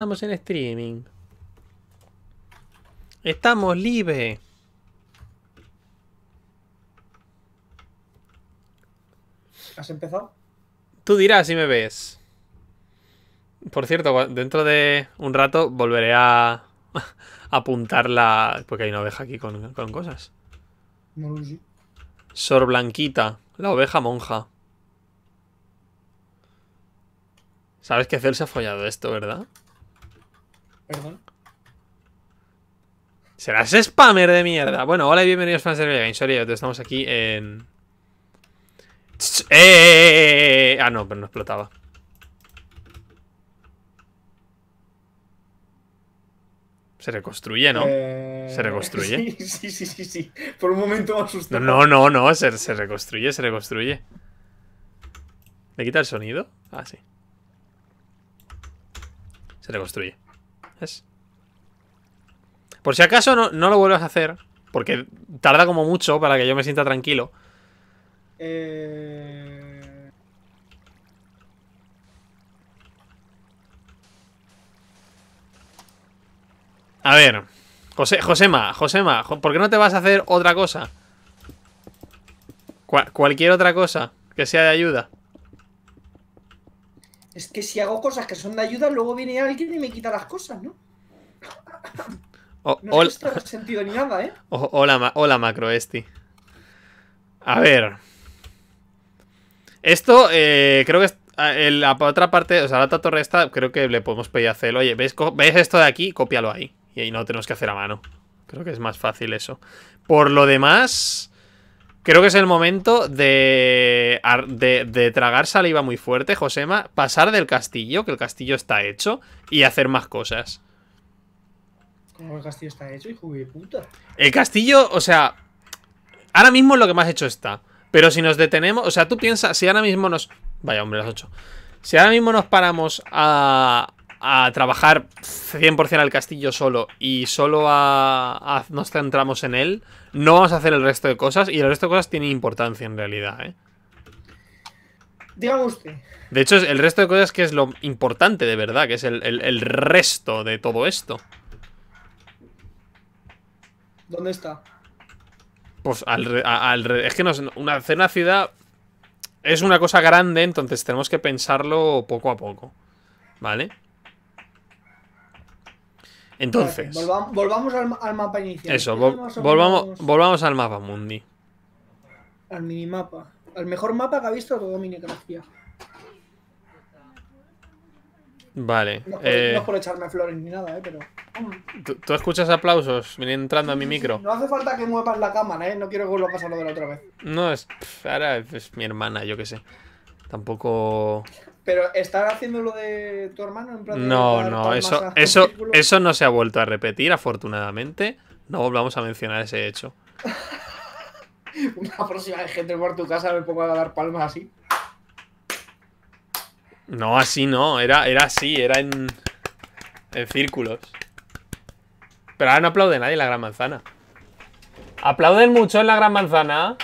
Estamos en streaming. Estamos libre ¿Has empezado? Tú dirás si me ves. Por cierto, dentro de un rato volveré a apuntar la... Porque hay una oveja aquí con, cosas. Sor Blanquita, la oveja monja. Sabes que Cel se ha follado esto, ¿verdad? Perdón. Serás spammer de mierda. Bueno, hola y bienvenidos fans de Real Games. estamos aquí en... ¡Eh, eh, eh, ¡Eh, ah, no, pero no explotaba. Se reconstruye, ¿no? Se reconstruye. Sí, sí, sí, sí, Por un momento me asusté. No, no, no, se, reconstruye, se reconstruye. ¿Me quita el sonido? Ah, sí. Se reconstruye. Por si acaso no, lo vuelvas a hacer, porque tarda como mucho para que yo me sienta tranquilo. Eh. A ver, José, Josema, Josema, ¿por qué no te vas a hacer otra cosa? cualquier otra cosa que sea de ayuda. Es que si hago cosas que son de ayuda, luego viene alguien y me quita las cosas, ¿no? no hola, este sentido ni nada, ¿eh? hola, hola macro A ver. Esto, eh, creo que es, la otra parte, o sea, la otra torre esta, creo que le podemos pedir a Cel. oye, ¿ves, ¿ves esto de aquí? Cópialo ahí. Y ahí no lo tenemos que hacer a mano. Creo que es más fácil eso. Por lo demás, Creo que es el momento de, de, tragar saliva muy fuerte, Josema, pasar del castillo, que el castillo está hecho, y hacer más cosas. ¿Cómo el castillo está hecho, hijo de puta? El castillo, o sea, ahora mismo lo que más hecho está. Pero si nos detenemos, o sea, tú piensas, si ahora mismo nos... Vaya, hombre, las 8. Si ahora mismo nos paramos a, a trabajar 100% al castillo solo y solo a, nos centramos en él, no vamos a hacer el resto de cosas y el resto de cosas tiene importancia en realidad, ¿eh? usted. De hecho, el resto de cosas que es lo importante de verdad, que es el, resto de todo esto. ¿Dónde está? Pues al, al es que una, cena ciudad es una cosa grande, entonces tenemos que pensarlo poco a poco. ¿Vale? Entonces. volvamos, al, mapa inicial. Eso, volvamos, volvamos al mapa Mundi. Al minimapa. Al mejor mapa que ha visto todo Minecraftía. Vale. No, es eh, por echarme flores ni nada, ¿eh? Pero. ¿Tú, escuchas aplausos entrando a mi micro? No hace falta que muevas la cámara, ¿eh? No quiero que vuelva a pasar lo de la otra vez. No, es. ahora es mi hermana, yo qué sé. Tampoco. Pero ¿estar haciendo lo de tu hermano en plan No, no, eso, eso, eso no se ha vuelto a repetir, afortunadamente. No volvamos a mencionar ese hecho. Una próxima gente por tu casa me pongo a dar palmas así. No, así no, era, era así, era en, en círculos. Pero ahora no aplaude nadie en la gran manzana. Aplauden mucho en la gran manzana.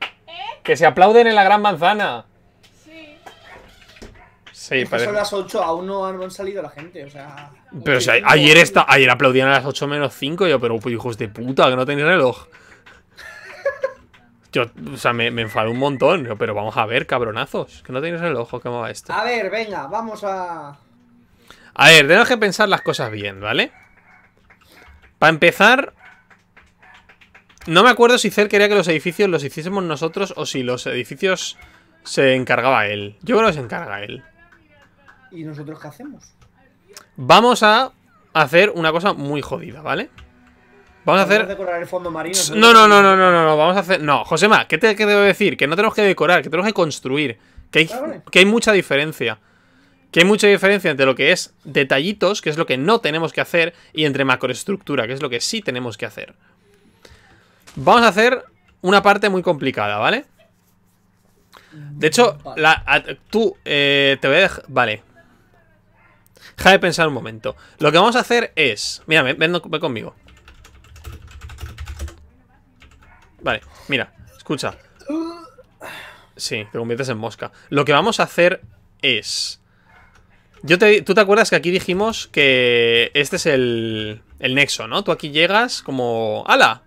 ¿Eh? Que se aplauden en la gran manzana son las 8, aún no han salido la gente, o sea... Pero ayer, está, ayer aplaudían a las 8 menos 5, yo, pero pues, hijos de puta, que no tenéis reloj. Yo, o sea, me, me enfadé un montón, pero vamos a ver, cabronazos, que no tenéis reloj, que va esto? A ver, venga, vamos a... A ver, tenemos que pensar las cosas bien, ¿vale? Para empezar, no me acuerdo si Cer quería que los edificios los hiciésemos nosotros o si los edificios se encargaba él. Yo creo que se encarga él. ¿Y nosotros qué hacemos? Vamos a hacer una cosa muy jodida, ¿vale? Vamos a hacer. decorar el fondo marino? No, no, no, no, no, no, vamos a hacer. No, Josema, ¿qué te qué debo decir? Que no tenemos que decorar, que tenemos que construir. Que hay, mucha diferencia. Que hay mucha diferencia entre lo que es detallitos, que es lo que no tenemos que hacer, y entre macroestructura, que es lo que sí tenemos que hacer. Vamos a hacer una parte muy complicada, ¿vale? De hecho, tú eh, te voy a dejar... Vale, Deja de pensar un momento. Lo que vamos a hacer es... Mira, ven, conmigo. Vale, mira, escucha. Sí, te conviertes en mosca. Lo que vamos a hacer es... Yo Tú te acuerdas que aquí dijimos que este es el, el nexo, ¿no? Tú aquí llegas como... ¡Hala!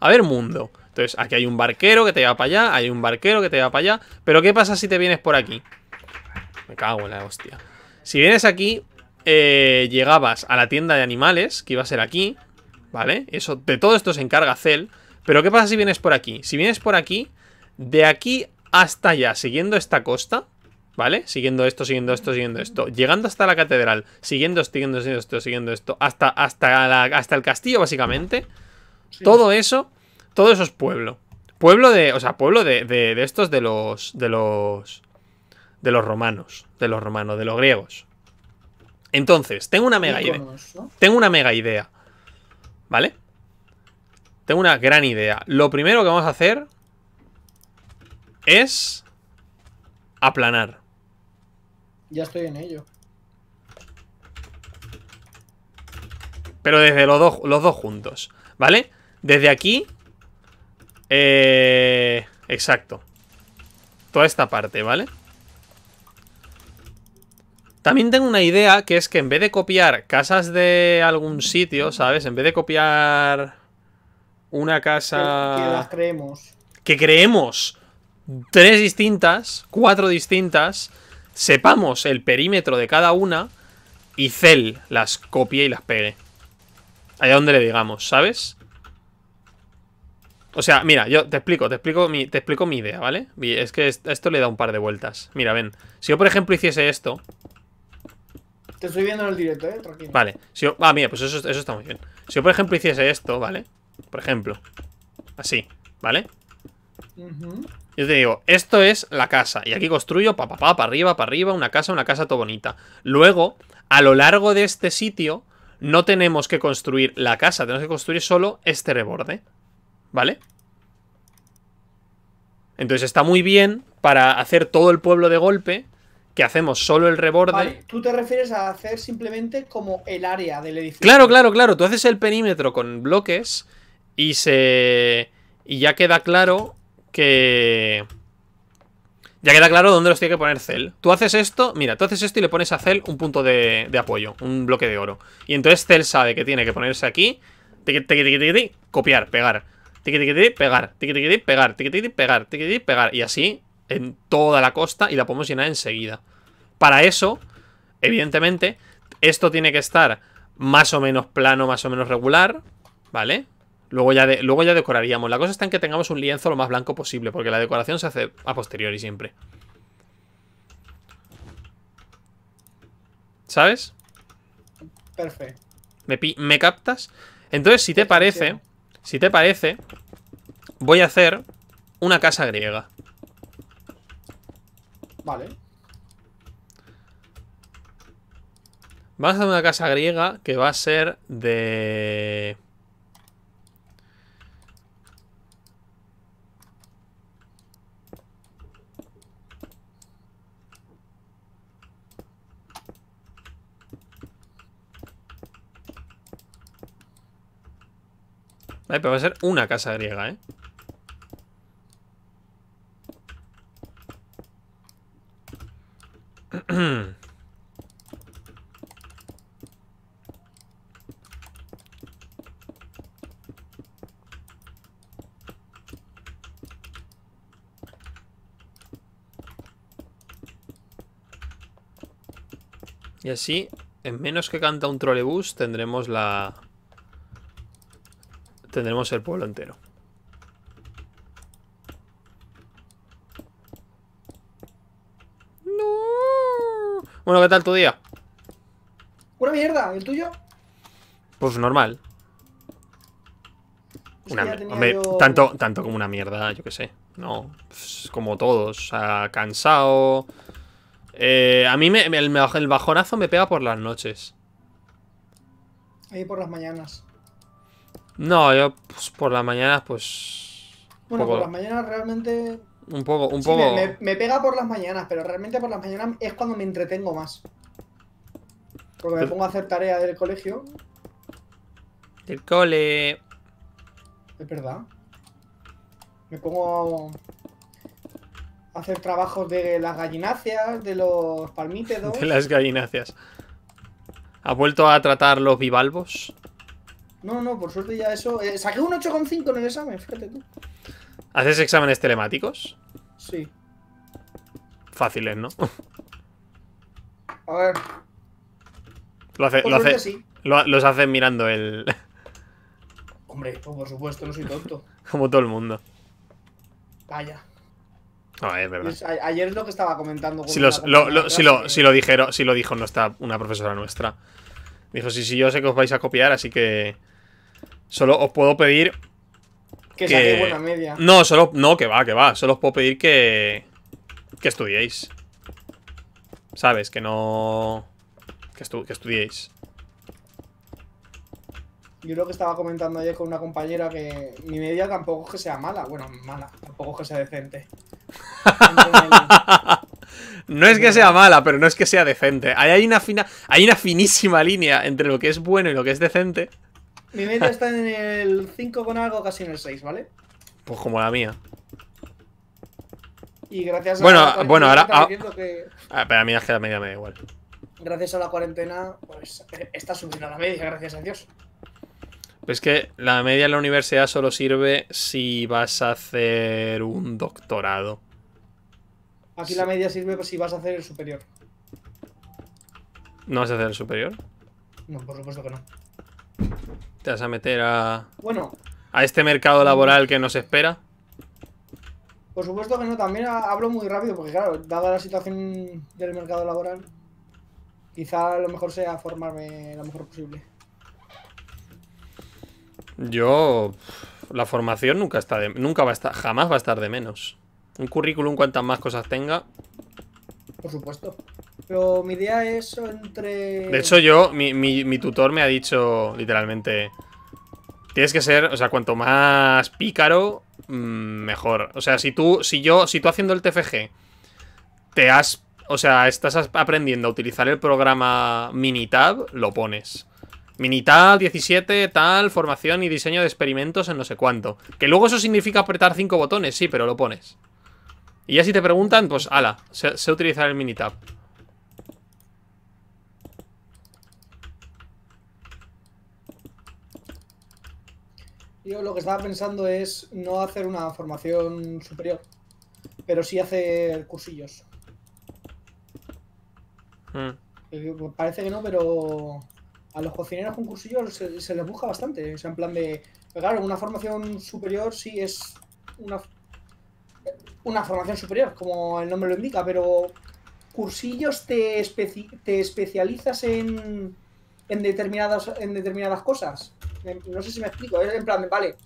A ver mundo. Entonces, aquí hay un barquero que te lleva para allá, hay un barquero que te lleva para allá. Pero ¿qué pasa si te vienes por aquí? Me cago en la hostia. Si vienes aquí, eh, llegabas a la tienda de animales, que iba a ser aquí, ¿vale? Eso, de todo esto se encarga Cel. Pero ¿qué pasa si vienes por aquí? Si vienes por aquí, de aquí hasta allá, siguiendo esta costa, ¿vale? Siguiendo esto, siguiendo esto, siguiendo esto. Llegando hasta la catedral, siguiendo, siguiendo, siguiendo esto, siguiendo esto, hasta, hasta, hasta el castillo, básicamente. Todo eso, todo eso es pueblo. Pueblo de, o sea, pueblo de, de, de estos de los, de los, de los romanos, de los romanos, de los griegos, entonces, tengo una mega idea. Tengo una mega idea. ¿Vale? Tengo una gran idea. Lo primero que vamos a hacer es aplanar. Ya estoy en ello. Pero desde los dos, juntos, ¿vale? Desde aquí... Eh, exacto. Toda esta parte, ¿vale? También tengo una idea que es que en vez de copiar casas de algún sitio, ¿sabes? En vez de copiar una casa... Que, las creemos. Que creemos tres distintas, cuatro distintas, sepamos el perímetro de cada una y cel las copie y las pegue. Allá donde le digamos, ¿sabes? O sea, mira, yo te explico, te explico mi, te explico mi idea, ¿vale? Es que esto le da un par de vueltas. Mira, ven. Si yo, por ejemplo, hiciese esto, te estoy viendo en el directo, eh, tranquilo. Vale. Si ah, mira, pues eso, está muy bien. Si yo, por ejemplo, hiciese esto, ¿vale? Por ejemplo. Así, ¿vale? Yo te digo, esto es la casa. Y aquí construyo pa, pa, pa, para arriba, para arriba, una casa, una casa todo bonita. Luego, a lo largo de este sitio, no tenemos que construir la casa. Tenemos que construir solo este reborde. ¿Vale? Entonces está muy bien para hacer todo el pueblo de golpe que hacemos solo el reborde. tú te refieres a hacer simplemente como el área del edificio. Claro, claro, claro. Tú haces el perímetro con bloques y se. Y ya queda claro que. Ya queda claro dónde los tiene que poner Cell. Tú haces esto, mira, tú haces esto y le pones a Cell un punto de, apoyo, un bloque de oro. Y entonces Cell sabe que tiene que ponerse aquí, copiar, pegar, Tiki, tiqui, pegar, pegar, tiqui, tiqui, pegar, pegar, y así en toda la costa y la podemos llenar enseguida. Para eso, evidentemente, esto tiene que estar más o menos plano, más o menos regular, ¿vale? Luego ya, luego ya decoraríamos. La cosa está en que tengamos un lienzo lo más blanco posible, porque la decoración se hace a posteriori siempre. ¿Sabes? Perfecto. ¿Me, ¿Me captas? Entonces, si te parece, si te parece, voy a hacer una casa griega. Vale. Vas a una casa griega que va a ser de... pero va a ser una casa griega, ¿eh? y así, en menos que canta un trolebús, tendremos la... Tendremos el pueblo entero. Bueno, ¿qué tal tu día? Una mierda, ¿el tuyo? Pues normal. tanto, tanto como una mierda, yo qué sé. No, pues como todos. O sea, cansado. Eh, a mí me, el, bajonazo me pega por las noches. Ahí por las mañanas. No, yo pues por las mañanas, pues. Bueno, por las mañanas realmente un poco, un poco. Me, pega por las mañanas, pero realmente por las mañanas es cuando me entretengo más. Porque me pongo a hacer tarea del colegio. Del cole. Es verdad. Me pongo a hacer trabajos de las gallináceas, de los palmípedos. De las gallináceas. ¿Has vuelto a tratar los bivalvos? No, no, por suerte ya eso. Eh, saqué un 8,5 en el examen, fíjate tú. ¿Haces exámenes telemáticos? Sí. Fáciles, ¿no? A ver. Lo hace, los haces mirando el. Hombre, pues por supuesto, no soy tonto. Como todo el mundo. Vaya. No, es verdad. ayer es lo que estaba comentando. si, lo, si, lo, dijo una profesora nuestra. Dijo, sí, sí, yo sé que os vais a copiar, así que solo os puedo pedir que, buena media. No, solo. No, que va, que va. Solo os puedo pedir que. Que estudiéis. ¿Sabes? Que no. Que, estudiéis. Yo lo que estaba comentando ayer con una compañera que mi media tampoco es que sea mala. Bueno, mala, tampoco es que sea decente. no es que sea mala, pero no es que sea decente. Hay una, fina, hay una finísima línea entre lo que es bueno y lo que es decente. Mi media está en el 5 con algo, casi en el 6, ¿vale? Pues como la mía. Y gracias a la bueno, ahora, ah. ah, pero a mí es que la media me da igual. Gracias a la cuarentena, pues está subiendo la media, gracias a Dios. Pues es que la media en la universidad solo sirve si vas a hacer un doctorado. Aquí la media sirve si vas a hacer el superior. ¿No vas a hacer el superior? No, por supuesto que no. ¿Te vas a meter a. Bueno. a este mercado laboral que nos espera? Por supuesto que no, también hablo muy rápido, porque claro, dada la situación del mercado laboral, quizá lo mejor sea formarme lo mejor posible. Yo. La formación nunca está nunca va a estar. Jamás va a estar de menos. Un currículum, cuantas más cosas tenga. Por supuesto. Pero mi idea es entre. De hecho, yo, mi, tutor me ha dicho literalmente. Tienes que ser, o sea, cuanto más pícaro, mm, mejor. O sea, si tú, si yo, si tú haciendo el TFG te has, o sea, estás aprendiendo a utilizar el programa Minitab, lo pones. Minitab 17, tal, formación y diseño de experimentos en no sé cuánto. Que luego eso significa apretar cinco botones, sí, pero lo pones. Y ya si te preguntan, pues ala, sé utilizar el Minitab. Yo lo que estaba pensando es no hacer una formación superior, pero sí hacer cursillos. Hmm. Eh, parece que no, pero a los cocineros con cursillos se, les busca bastante. O sea, en plan de. Claro, una formación superior sí es una, una formación superior, como el nombre lo indica, pero cursillos te, te especializas en, determinadas, en determinadas cosas. No sé si me explico. en plan, vale,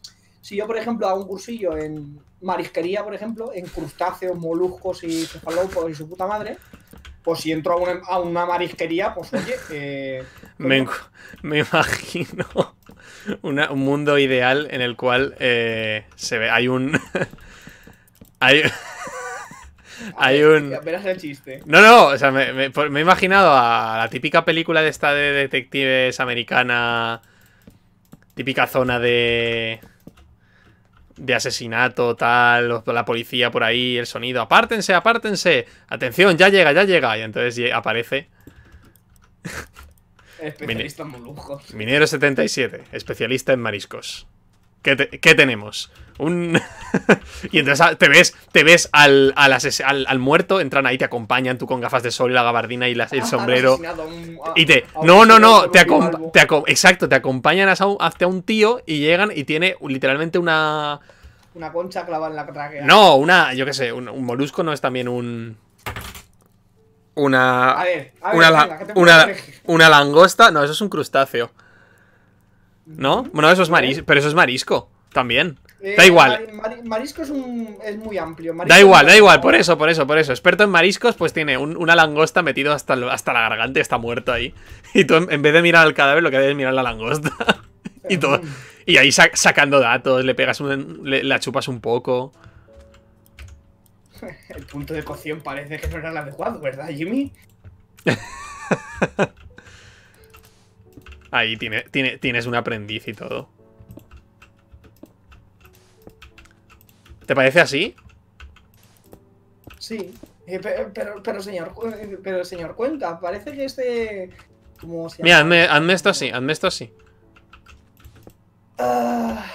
si yo, por ejemplo, hago un cursillo en marisquería, por ejemplo, en crustáceos, moluscos y cefalópodos y su puta madre, pues si entro a una, marisquería, pues oye... Eh, me, imagino un mundo ideal en el cual eh, se ve, hay un... hay... un. el chiste. No, no, o sea, me, he imaginado a la típica película de esta de detectives americana Típica zona de... De asesinato, tal, la policía por ahí, el sonido. ¡Apártense, apártense! ¡Atención, ya llega, ya llega! Y entonces aparece... Especialista en Minero 77, especialista en mariscos. ¿Qué, tenemos? Un... y entonces ah, te ves, te ves al, al, muerto, entran ahí, te acompañan tú con gafas de sol, y la gabardina y el ah, sombrero. y te. No, no, no. Te, exacto, te acompañan hasta un tío y llegan y tiene literalmente una. Una concha clavada en la tráquea. No, una. Yo qué sé, un, molusco no es también un una una, una, una langosta no eso es un crustáceo ¿No? Bueno, eso es marisco, pero eso es marisco también. Eh, da igual. marisco es, muy amplio. da igual, da igual, por eso, por eso, por eso. Experto en mariscos, pues tiene una langosta metido hasta, hasta la garganta está muerto ahí. Y tú, en, vez de mirar al cadáver, lo que haces es mirar la langosta. y todo. Y ahí sacando datos, le pegas un, le, la chupas un poco. El punto de cocción parece que no era el adecuado, ¿verdad, Jimmy? Ahí tiene, tiene, tienes un aprendiz y todo. ¿Te parece así? Sí, eh, eh, pero, pero, señor, eh, pero señor cuenta. parece que este... Mira, hazme, esto así, hazme esto así. Ah.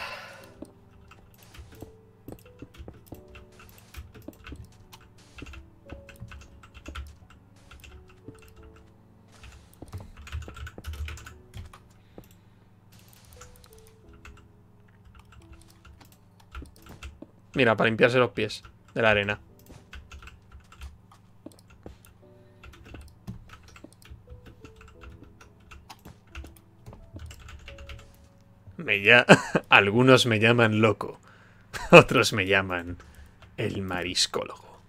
Mira, para limpiarse los pies de la arena. Me ya... Algunos me llaman loco. Otros me llaman el mariscólogo.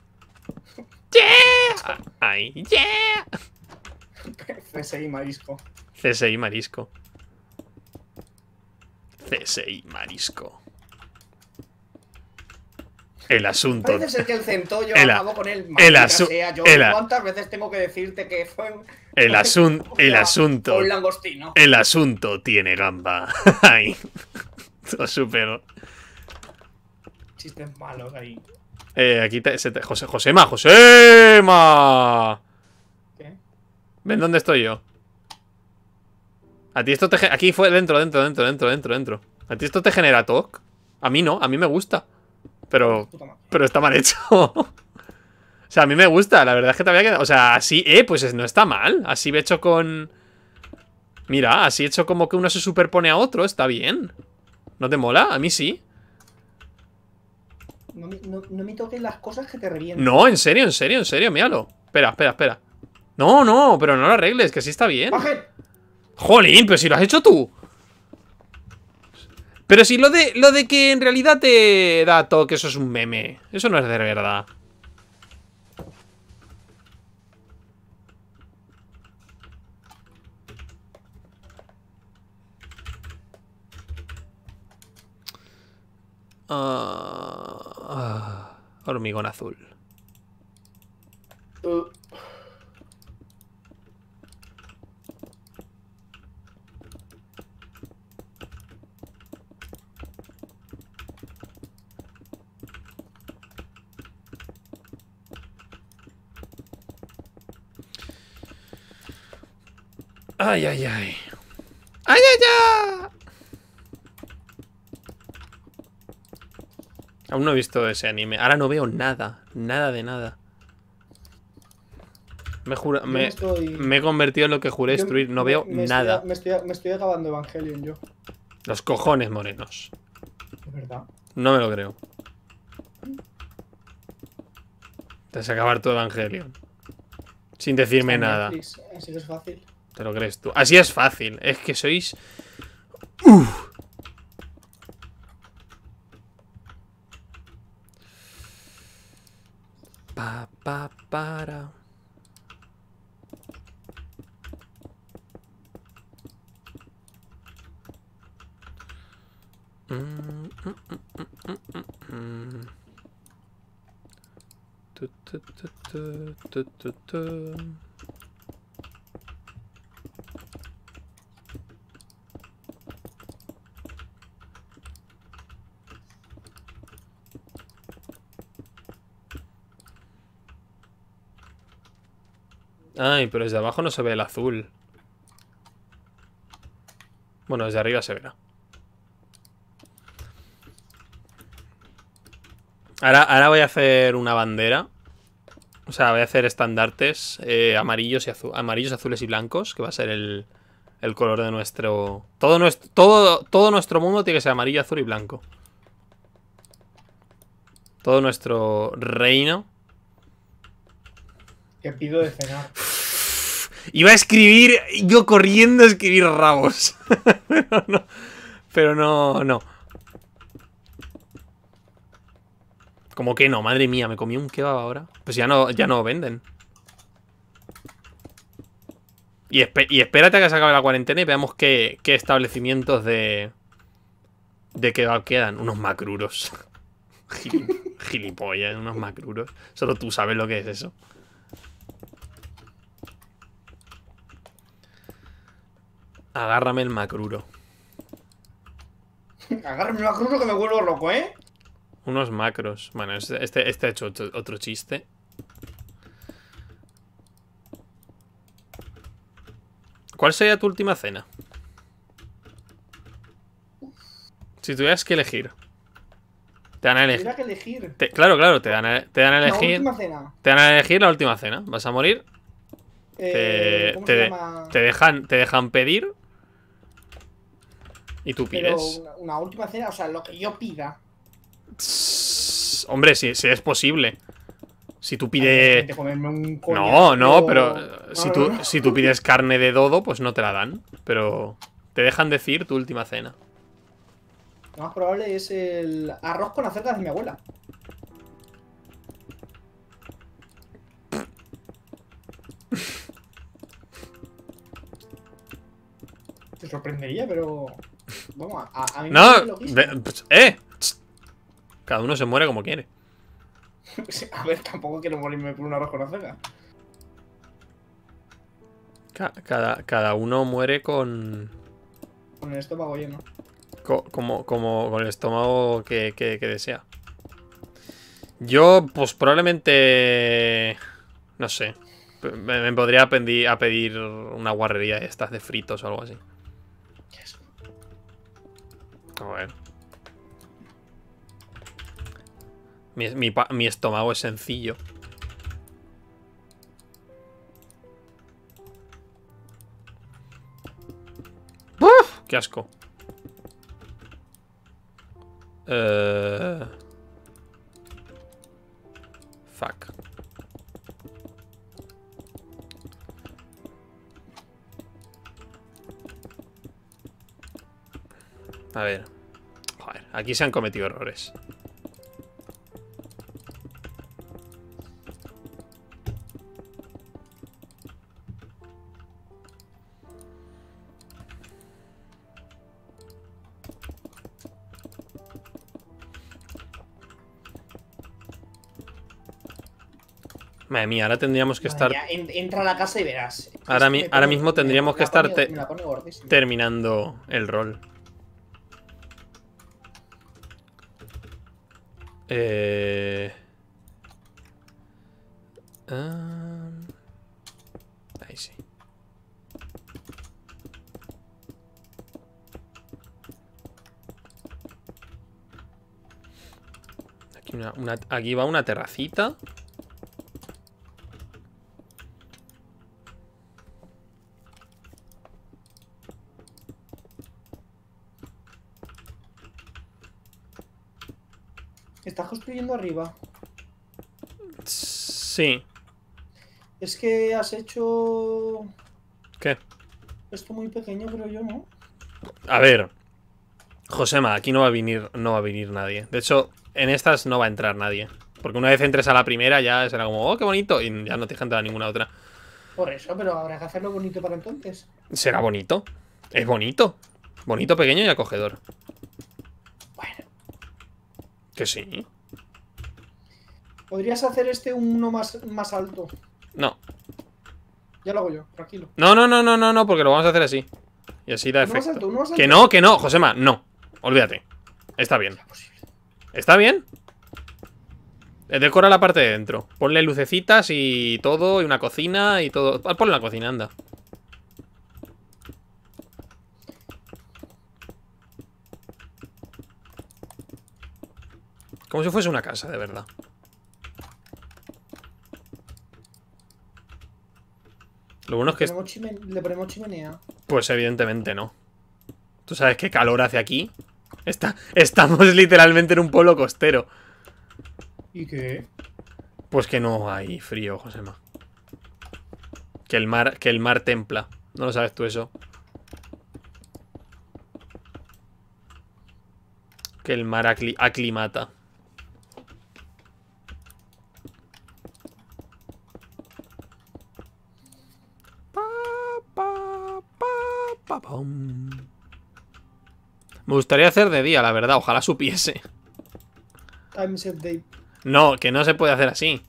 ¡Yeah! ¡Ay, ah, yeah! CSI marisco. CSI marisco. CSI marisco. El asunto. Parece ser que el centollo el, acabó con él. El asunto. ¿Cuántas veces tengo que decirte que fue. Un... El, asun el asunto. El asunto tiene gamba. Ay. Todo supero. Chistes malos ahí. Eh, aquí te, José, Josema, Josema. ¿Qué? Ven, ¿dónde estoy yo? A ti esto te. Aquí fue dentro, dentro, dentro, dentro, dentro, dentro. ¿A ti esto te genera talk. A mí no, a mí me gusta. Pero, pero está mal hecho. o sea, a mí me gusta, la verdad es que te había quedado. O sea, así, eh, pues no está mal. Así hecho con. Mira, así hecho como que uno se superpone a otro, está bien. ¿No te mola? A mí sí. No, me toques las cosas que te revientan. No, en serio, en serio, en serio, míralo. Espera, espera, espera. No, no, pero no lo arregles, que así está bien. Jolín, pero si lo has hecho tú. Pero si lo de, lo de que en realidad te da toque, eso es un meme. Eso no es de verdad. Ah... ah hormigón azul. Uh. Ay, ay, ay. ¡Ay, ay, ay! Aún no he visto ese anime. Ahora no veo nada. Nada de nada. Me, me, he convertido en lo que juré destruir. No veo nada. me, estoy, acabando Evangelion yo. Los cojones morenos. Es verdad. No me lo creo. Te vas a acabar todo Evangelion. Sin decirme nada. Así que es fácil. Te lo crees tú. Así es fácil. Es que sois... Pa, pa, para. Mm, mm, mm, tu, tu, tu, Ay, pero desde abajo no se ve el azul. Bueno, desde arriba se verá. Ahora, ahora voy a hacer una bandera. O sea, voy a hacer estandartes eh, amarillos, y azu amarillos, azules y blancos, que va a ser el, el color de nuestro... Todo, nuestro todo, todo nuestro mundo tiene que ser amarillo, azul y blanco. Todo nuestro reino. Que pido de cenar. Iba a escribir, yo corriendo a escribir rabos. pero no, no, Como que no, madre mía, me comí un kebab ahora. Pues ya no, ya no venden. Y, y espérate a que se acabe la cuarentena y veamos qué, qué establecimientos de, de kebab quedan. Unos macruros. gilipollas, unos macruros. Solo tú sabes lo que es eso. Agárrame el macruro. Agárrame el macruro que me vuelvo loco, ¿eh? Unos macros. Bueno, este, este, este ha hecho otro, chiste. ¿Cuál sería tu última cena? Si tuvieras que elegir. Te dan a elegir. Que elegir. claro, claro, te dan a, te dan elegir. La cena. Te dan a elegir la última cena. ¿Vas a morir? Eh, te, te, dejan, te dejan pedir ¿Y tú pides? una, última cena, o sea, lo que yo pida. hombre, si, es posible. Si tú pides. No, no, pero. Eh, si, tú, si tú pides carne de dodo, pues no te la dan. Pero. Te dejan decir tu última cena. Lo más probable es el arroz con acertas de mi abuela. Te sorprendería, pero no, pues, eh. Cada uno se muere como quiere. a ver, tampoco quiero morirme por un arroz con la Cada, cada uno muere con. Con el estómago lleno. como, como con el estómago que, desea. Yo, pues probablemente. No sé. Me, podría a pedir una guarrería de estas de fritos o algo así. Mi, mi, estómago es sencillo. ¡Uf! ¡Qué asco! Eh... A ver. Joder, aquí se han cometido errores. Madre mía, ahora tendríamos que estar. entra a la casa y verás. Ahora, mismo tendríamos que estar terminando el rol. Eh... Um... Ahí sí. Aquí, una, una, aquí va una terracita. Sí. Es que has hecho. ¿Qué? Esto muy pequeño, creo yo, ¿no? A ver. Josema, aquí no va a venir, no va a venir nadie. De hecho, en estas no va a entrar nadie. Porque una vez entres a la primera ya será como, oh, qué bonito. Y ya no te deja ninguna otra. Por eso, pero habrá que hacerlo bonito para entonces. Será bonito. Es bonito. Bonito, pequeño y acogedor. Bueno. Que sí. Podrías hacer este uno más, más alto. No. Ya lo hago yo, tranquilo. No, no, no, no, no, no, porque lo vamos a hacer así. Y así da efecto. Que no, que no, Josema, no. Olvídate. Está bien. ¿Está bien? Decora la parte de dentro. Ponle lucecitas y todo, y una cocina y todo. Ah, ponle la cocina, anda. Como si fuese una casa, de verdad. Lo es que... ¿Le ponemos chimenea? Pues evidentemente no. ¿Tú sabes qué calor hace aquí? Estamos literalmente en un pueblo costero. ¿Y qué? Pues que no hay frío, Josema. Que el mar, que el mar templa. No lo sabes tú eso. Que el mar aclimata. Me gustaría hacer de día, la verdad. Ojalá supiese. No, que no se puede hacer así.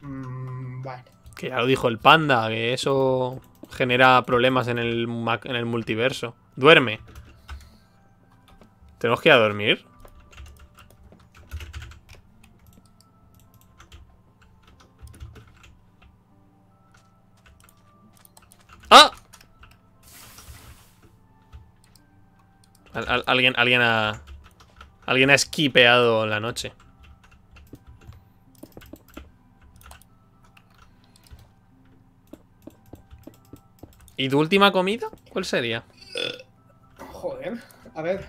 Mm, vale. Que ya lo dijo el panda, que eso genera problemas en el, en el multiverso. Duerme. ¿Tenemos que ir a dormir? alguien, alguien ha... Alguien ha esquipeado la noche. ¿Y tu última comida? ¿Cuál sería? Joder, a ver.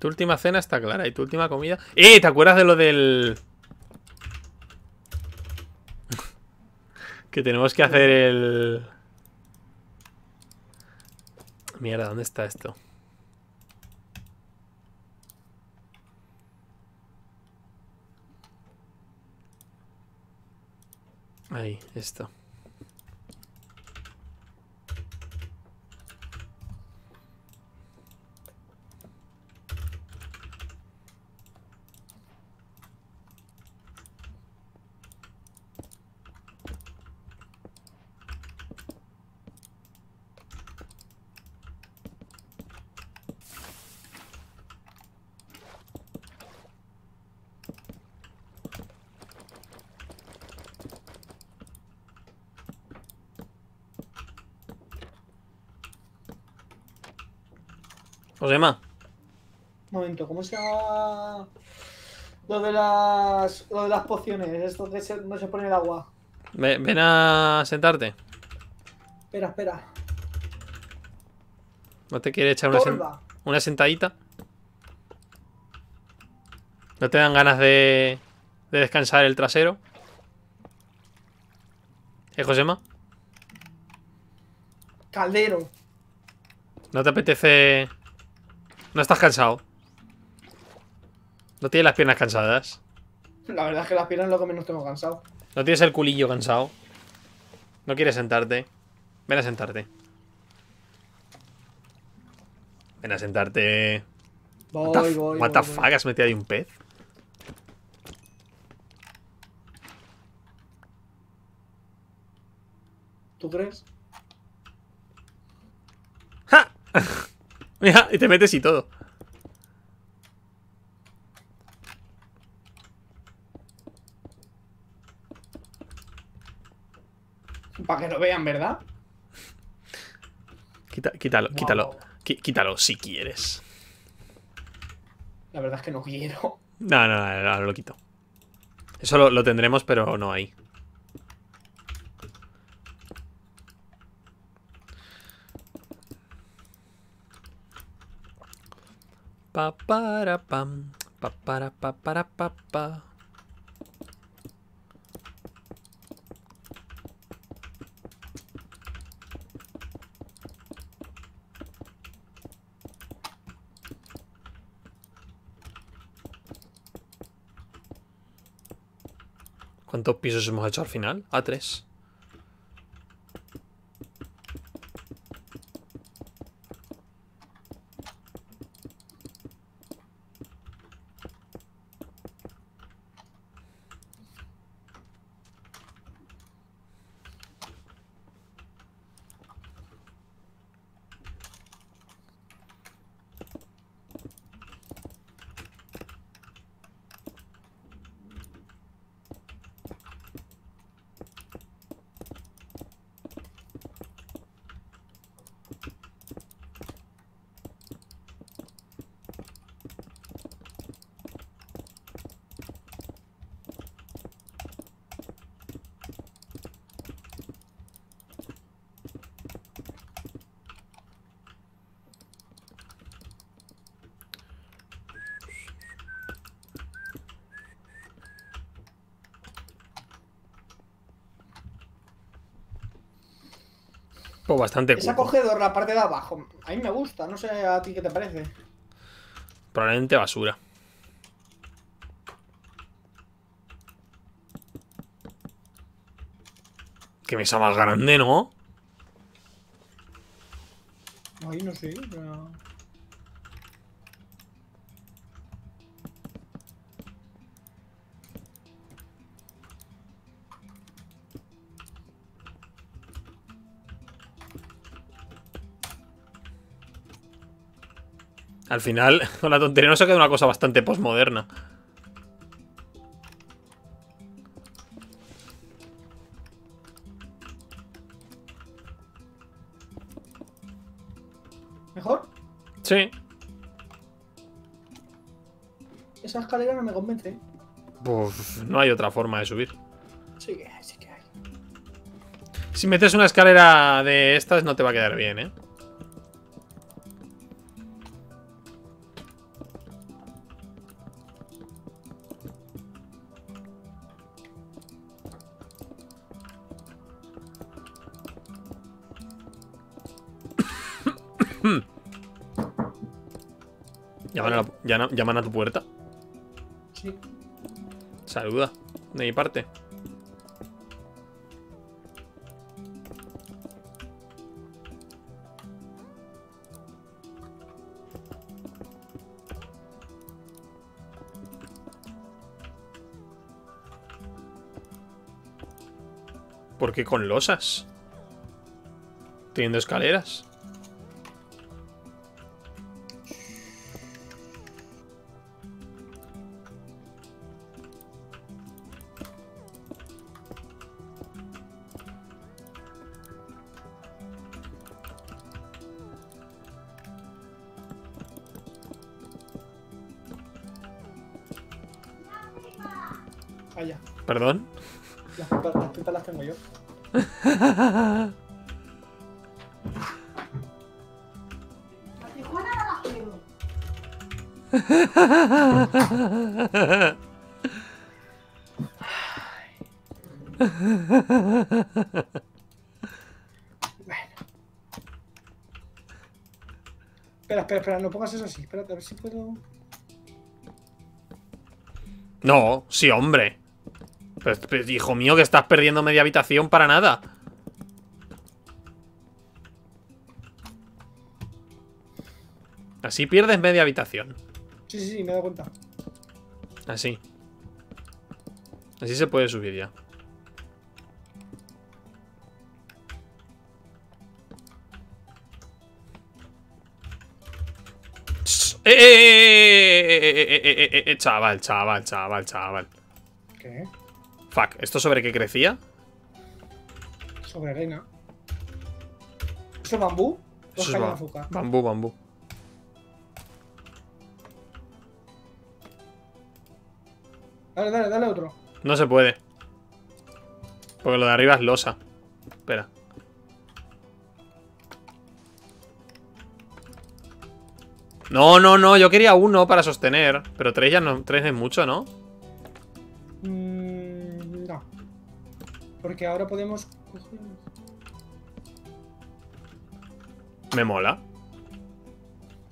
Tu última cena está clara y tu última comida... ¡Eh! ¿Te acuerdas de lo del... Que tenemos que hacer el... Mierda, ¿dónde está esto? Ahí, esto. Josema. Un momento, ¿cómo se llama lo de las, lo de las pociones? es donde se, no se pone el agua. Ven, a sentarte. Espera, espera. ¿No te quiere echar una, una sentadita? ¿No te dan ganas de, de descansar el trasero? ¿Eh, Josema? Caldero. ¿No te apetece no estás cansado. No tienes las piernas cansadas. La verdad es que las piernas lo que menos tengo cansado. No tienes el culillo cansado. No quieres sentarte. Ven a sentarte. Ven a sentarte. Voy, voy, what the fuck? ¿Has metido ahí un pez? ¿Tú crees? ¡Ja! Mira, y te metes y todo. Para que lo vean, ¿verdad? Quita, quítalo, quítalo. Quítalo si quieres. La verdad es que no quiero. No, no, no, lo quito. Eso lo, lo tendremos, pero no ahí. Pa para pam. Pa para pa para pa pa. ¿Cuántos pisos hemos hecho al final? A tres. bastante Es acogedor la parte de abajo. A mí me gusta, no sé a ti qué te parece. Probablemente basura. Que mesa más grande, ¿no? Al final, con la tontería nos ha quedado una cosa bastante posmoderna. ¿Mejor? Sí. Esa escalera no me convence. ¿eh? Pues no hay otra forma de subir. Sí que, sí que hay. Si metes una escalera de estas no te va a quedar bien, ¿eh? ¿Llaman a tu puerta? Sí. Saluda. De mi parte. ¿Por qué con losas? Teniendo escaleras. Ah, ¿Perdón? Las, pintas las tengo yo. bueno. Espera, espera, espera, no pongas eso así. Espérate, a ver si puedo. No, sí, hombre. Pues, hijo mío, que estás perdiendo media habitación para nada. Así pierdes media habitación. Sí, sí, sí, me he dado cuenta. Así. Así se puede subir ya. chaval, chaval, chaval, chaval. ¿Qué? Fuck, ¿esto sobre qué crecía? Sobre arena. ¿Eso es bambú? Eso es azúcar? Bambú, bambú. Dale, dale, dale otro. No se puede. Porque lo de arriba es losa. Espera. No, no, no, yo quería uno para sostener. Pero tres ya no, tres es mucho, ¿no? Porque ahora podemos... Me mola.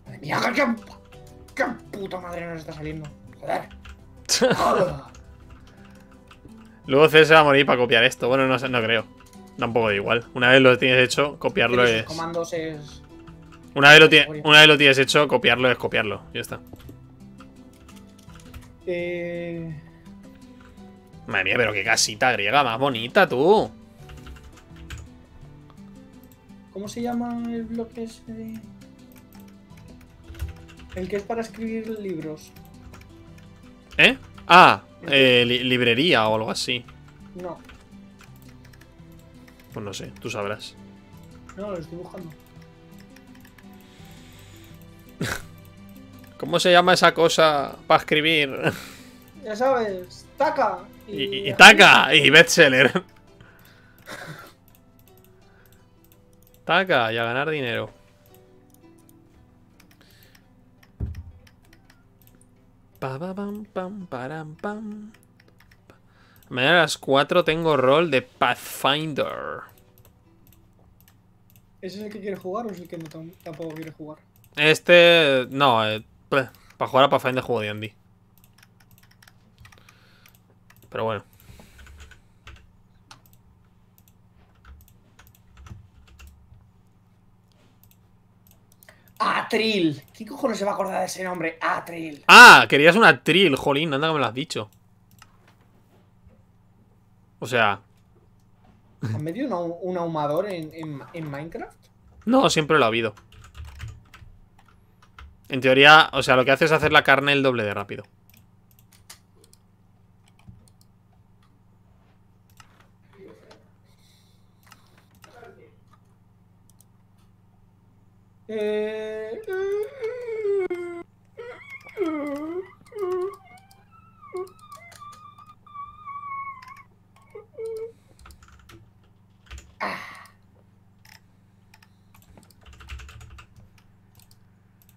Madre mía, qué, puta madre nos está saliendo. Joder. Luego C se va a morir para copiar esto. Bueno, no, no creo. Tampoco da igual. Una vez lo tienes hecho, copiarlo es... Comandos es... Una vez, lo una vez lo tienes hecho, copiarlo es copiarlo. Ya está. Eh... Madre mía, pero qué casita griega más bonita, tú. ¿Cómo se llama el bloque ese El que es para escribir libros. ¿Eh? Ah, eh, librería o algo así. No. Pues no sé, tú sabrás. No, lo estoy buscando. ¿Cómo se llama esa cosa para escribir? Ya sabes, taca. Y, taca Taka, y bestseller. Taka, y a ganar dinero. Pa, pa, pam, pam, param, pam. a las 4 tengo rol de Pathfinder. ¿Ese es el que quiere jugar o es el que no, tampoco quiere jugar? Este, no, eh, para jugar a Pathfinder juego de Andy. Pero bueno. Atril. ¿Qué cojones se va a acordar de ese nombre? Atril. Ah, querías un Atril, jolín, anda que me lo has dicho. O sea... ¿Has metido un, ahumador en, en, Minecraft? No, siempre lo ha habido. En teoría, o sea, lo que hace es hacer la carne el doble de rápido.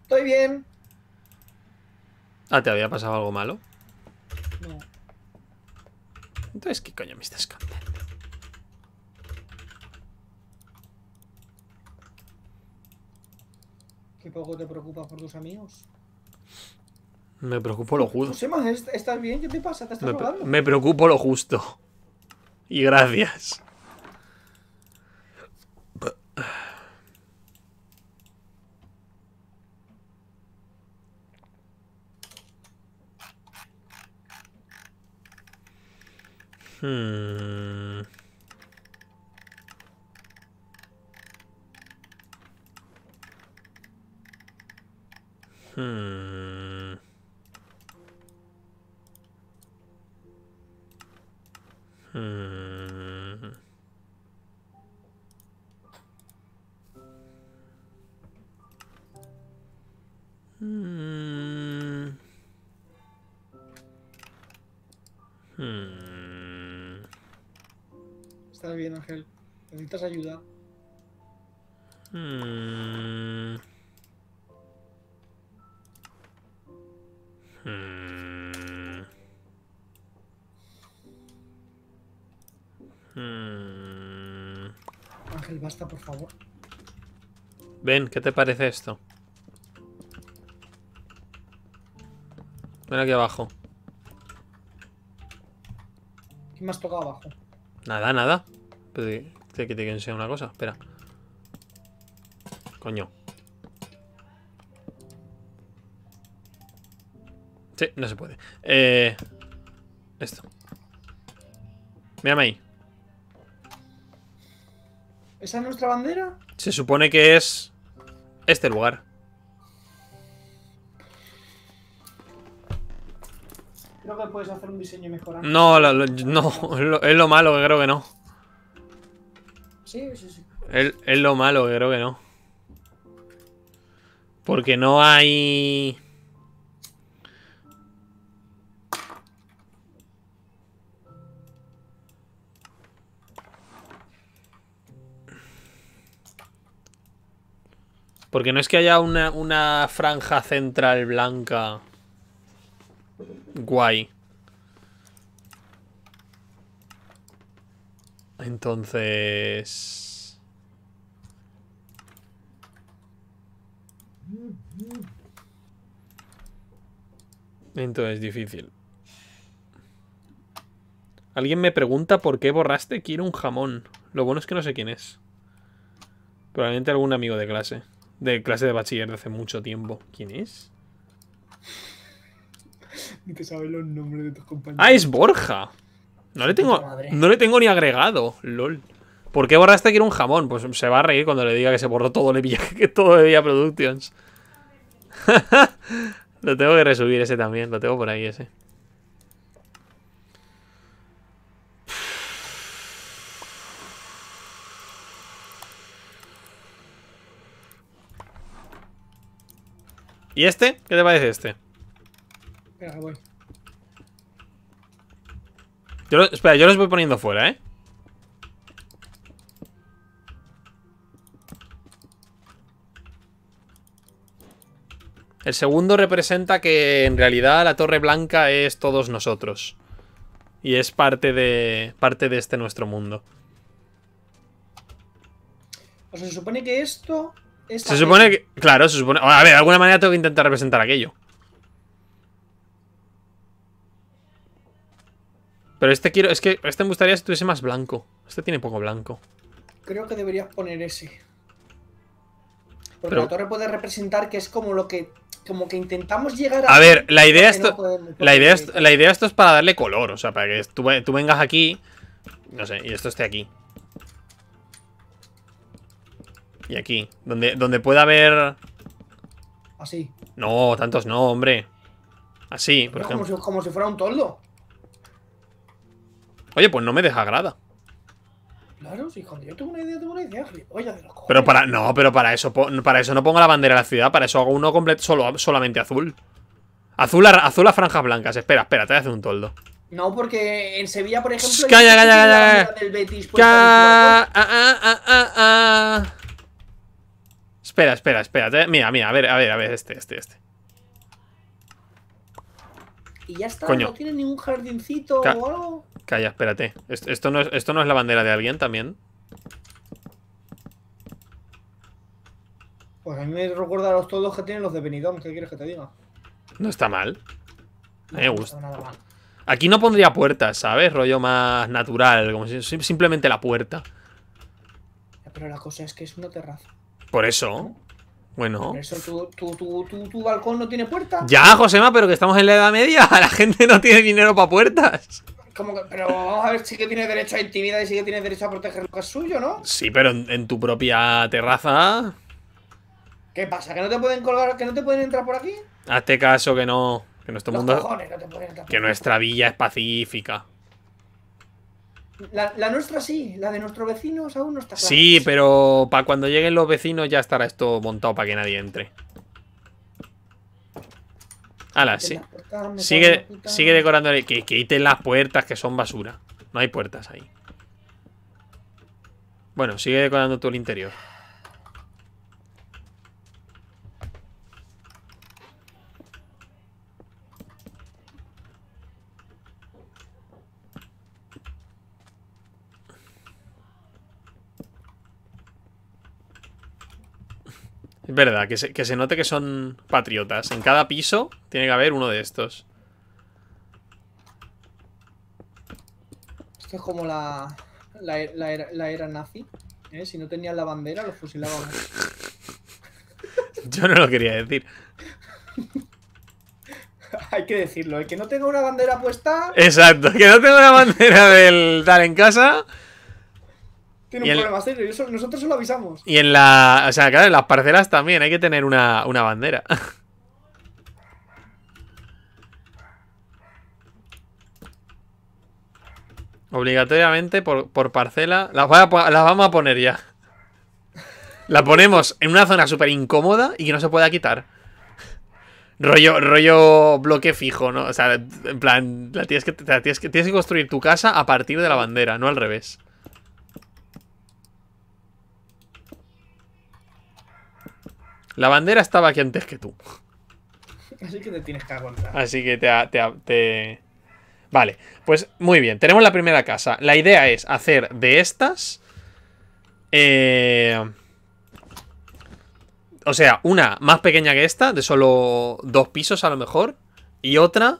Estoy bien. Ah, ¿te había pasado algo malo? Entonces, ¿qué coño me estás ¿Qué poco te preocupas por tus amigos? Me preocupo lo justo. man, ¿estás bien? ¿Qué te pasa? ¿Te estás me, me preocupo lo justo. Y gracias. Hmm. Hmm. Hmm. por favor. Ven, ¿qué te parece esto? Ven aquí abajo. ¿Qué me has tocado abajo? Nada, nada. Pero que te, te, una cosa, espera. Coño. Sí, no se puede. Eh, esto. Mírame ahí. ¿Esa es nuestra bandera? Se supone que es este lugar. Creo que puedes hacer un diseño mejor. No, no, es lo malo que creo que no. Sí, sí, sí. es lo malo que creo que no. Porque no hay... Porque no es que haya una, franja central blanca. Guay. Entonces... Entonces, difícil. Alguien me pregunta por qué borraste quiero un jamón. Lo bueno es que no sé quién es. Probablemente algún amigo de clase de clase de bachiller de hace mucho tiempo. ¿Quién es? Ni te sabes los nombres de tus compañeros. ¡Ah, es Borja! No le tengo, no le tengo ni agregado, lol. ¿Por qué borraste que era un jamón? Pues se va a reír cuando le diga que se borró todo que todo de Villa Productions. lo tengo que resubir ese también, lo tengo por ahí ese. ¿Y este? ¿Qué te parece este? Espera, Yo, espera, yo los voy poniendo fuera, ¿eh? El segundo representa que en realidad la Torre Blanca es todos nosotros. Y es parte de, parte de este nuestro mundo. O sea, se supone que esto se supone que... Claro, se supone... A ver, de alguna manera tengo que intentar representar aquello. Pero este quiero... Es que este me gustaría si tuviese más blanco. Este tiene poco blanco. Creo que deberías poner ese. Porque Pero... la torre puede representar que es como lo que... Como que intentamos llegar a... A ver, la idea esto... la, idea esto... la idea esto es para darle color. O sea, para que tú vengas aquí... No sé, y esto esté aquí. Y aquí. Donde, donde pueda haber... Así. No, tantos no, hombre. Así, por ejemplo. Como si, como si, fuera un toldo. Oye, pues no me deja grada. Claro, sí, joder. yo tengo una idea, tengo una idea. Oye, de los cojones. Pero para, no, pero para eso, para eso no pongo la bandera de la ciudad. Para eso hago uno completo, solo, solamente azul. Azul a, azul franjas blancas. Espera, espera, te voy a hacer un toldo. No, porque en Sevilla, por ejemplo. ¡Calla, calla, calla! Del Betis, pues, calla. Ah, ah, ah, ah, ah. Espera, espera, espera. Mira, mira, a ver, a ver, a ver, este, este, este. Y ya está, no tiene ningún jardincito o algo. Calla, espérate. Esto, no es, esto no es la bandera de alguien también. Pues a mí me recuerda a los todos que tienen los de Benidorm, ¿qué quieres que te diga? No está mal. me gusta. Aquí no pondría puertas, ¿sabes? Rollo más natural, como simplemente la puerta. Pero la cosa es que es una terraza. Por eso. Bueno. Por eso tu, tu, tu, tu, balcón no tiene puerta. Ya, Josema, pero que estamos en la Edad Media. La gente no tiene dinero para puertas. Como que, pero vamos a ver si que tiene derecho a intimidad y si que tiene derecho a proteger lo que es suyo, ¿no? Sí, pero en, tu propia terraza. ¿Qué pasa? ¿Que no te pueden colgar, que no te pueden entrar por aquí? Hazte caso que no. Que nuestro mundo. no que nuestra villa es pacífica. La, nuestra sí, la de nuestros vecinos aún no está clara. Sí, pero para cuando lleguen los vecinos ya estará esto montado para que nadie entre. hala sí. sigue, sigue decorando. Que, que las puertas, que son basura. No hay puertas ahí. Bueno, sigue decorando todo el interior. Es verdad, que se, que se note que son patriotas. En cada piso tiene que haber uno de estos. Esto es como la, la, e-, era, nazi. ¿eh? Si no tenían la bandera, los fusilaban. Yo no lo quería decir. hay que decirlo. El que no tenga una bandera puesta. Exacto, el que no tenga una bandera del tal en casa un problema serio. nosotros se lo avisamos. Y en la. O sea, claro, en las parcelas también hay que tener una, bandera. Obligatoriamente por, parcela. Las, vamos a poner ya. La ponemos en una zona súper incómoda y que no se pueda quitar. Rollo, rollo bloque fijo, ¿no? O sea, en plan, tienes que, tienes que, tienes que construir tu casa a partir de la bandera, no al revés. La bandera estaba aquí antes que tú. Así que te tienes que aguantar. Así que te, Vale, pues muy bien. Tenemos la primera casa. La idea es hacer de estas... Eh, o sea, una más pequeña que esta, de solo dos pisos a lo mejor. Y otra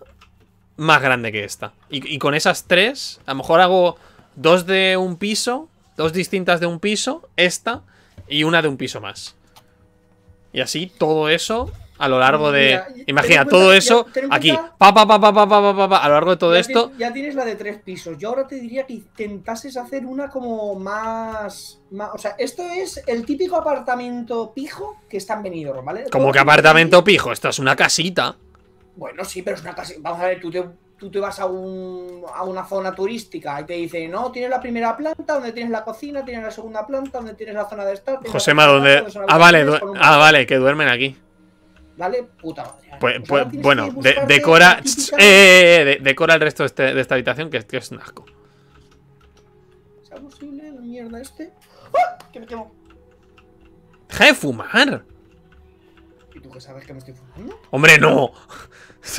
más grande que esta. y, con esas tres, a lo mejor hago dos de un piso, dos distintas de un piso, esta y una de un piso más. Y así todo eso a lo largo de. imagina, todo eso aquí. Pa, pa, pa, pa, pa, pa, pa, a lo largo de todo esto. ya tienes la de tres pisos. Yo ahora te diría que intentases hacer una como más, más. o sea, esto es el típico apartamento pijo que están venido ¿vale? Como que apartamento pijo? Esto es una casita. Bueno, sí, pero es una casita. Vamos a ver, tú te tú te vas a, un, a una zona turística y te dicen, no, tienes la primera planta, donde tienes la cocina, tienes la segunda planta, donde tienes la zona de estar. Josema, donde... ah, vale, ah, vale, que duermen aquí. Vale, puta madre. ¿eh? Pues, pues bueno, decora... Eh, eh, eh decora el resto de, este, esta habitación, que, que, es un asco. posible la mierda este? ¡Ah! ¡Que me quemo! ¡Deja de fumar! Pues, que me estoy fumando. ¡Hombre, no!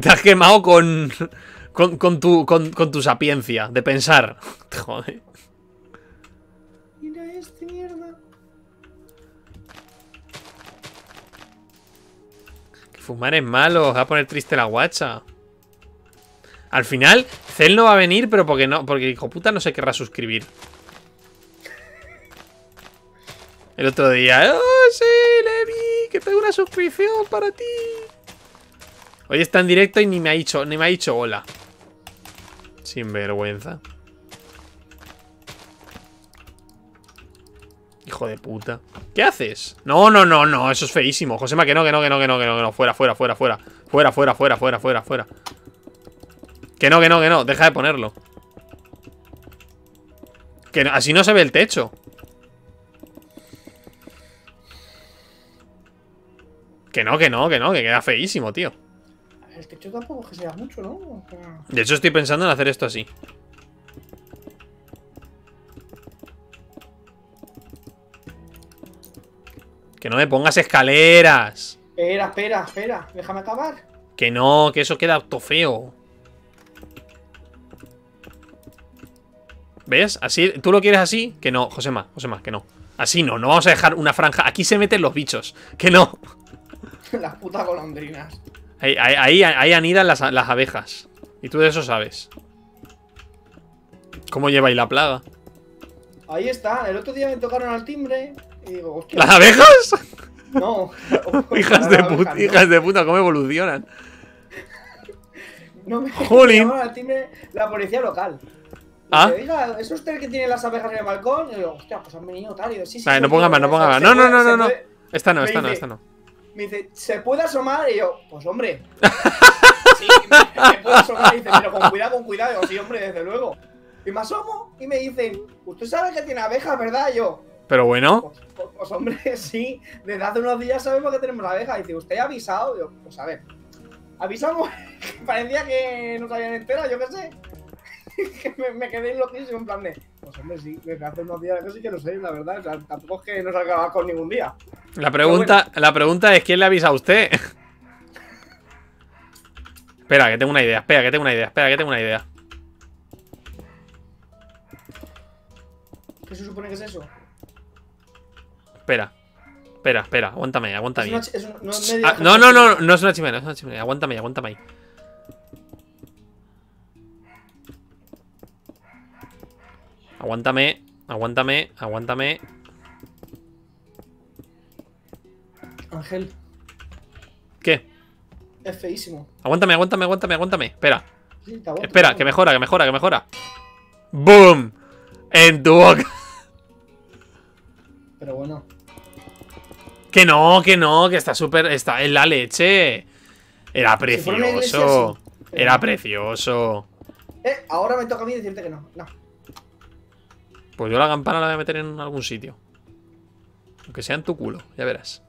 Te has quemado con, con, tu, sapiencia de pensar. Joder. Este que fumar es malo, va a poner triste la guacha. Al final, Cel no va a venir, pero porque no, porque hijo puta no se querrá suscribir. El otro día, ¡oh, sí, Levi! ¡Que tengo una suscripción para ti! Hoy está en directo y ni me ha dicho, ni me ha dicho hola. Sin vergüenza. Hijo de puta. ¿Qué haces? No, no, no, no, eso es feísimo. Josema, que no, que no, que no, que no, que no, que no. Fuera, fuera, fuera, fuera. Fuera, fuera, fuera, fuera, fuera, fuera. Que no, que no, que no. Deja de ponerlo. Que así no se ve el techo. Que no, que no, que no, que queda feísimo, tío. El techo tampoco es que sea mucho, ¿no? De hecho, estoy pensando en hacer esto así. Que no me pongas escaleras. Espera, espera, espera. Déjame acabar. Que no, que eso queda feo. ¿Ves? Así, ¿tú lo quieres así? Que no, Josema, Josema, que no. Así no, no vamos a dejar una franja. Aquí se meten los bichos. Que no. las putas golondrinas. Ahí, ahí, anidan las, las, abejas. Y tú de eso sabes. ¿Cómo lleváis la plaga? Ahí está. El otro día me tocaron al timbre y digo, hostia. ¿Las abejas? No. hijas de puta, hijas de puta, ¿cómo evolucionan? no me Jolín. al timbre la policía local. ¿Ah? ¿es usted el que tiene las abejas en el balcón? Y digo, hostia, pues han venido tal. sí, no ponga más, no ponga más. No, no, no, no, no. Esta no, esta no, esta no me dice, ¿se puede asomar? Y yo, pues hombre. sí, me, puedo asomar. Y dice, pero con cuidado, con cuidado. Y yo, sí, hombre, desde luego. Y me asomo y me dicen, ¿usted sabe que tiene abejas, verdad? yo. Pero bueno. Pues, pues, pues hombre, sí. Desde hace unos días sabemos que tenemos abejas. Y dice, ¿usted ha avisado? Y yo, pues a ver. Avisamos. parecía que nos habían esperado yo qué sé. que me, me quedé loquísimo en plan de, pues hombre, sí, desde hace unos días que sí que lo sé, la verdad, o sea, tampoco es que no salga con ningún día. La pregunta, la pregunta es, ¿quién le avisa a usted? espera, que tengo una idea, espera, que tengo una idea, espera, que tengo una idea. ¿Qué se supone que es eso? Espera. Espera, espera, aguántame, aguántame. Es ah, no, no, no, no, es una chimenea, es una chimenea. Aguántame, aguántame ahí. Aguántame, aguántame, aguántame. Ángel. ¿Qué? Es feísimo. Aguántame, aguántame, aguántame, aguántame. Espera. Espera, que mejora, que mejora, que mejora. ¡Boom! En tu boca. Pero bueno. Que no, que no, que está súper. Está en la leche. Era precioso. Era precioso. Eh, ahora me toca a mí decirte que no. No. Pues yo la campana la voy a meter en algún sitio. Aunque sea en tu culo, ya verás.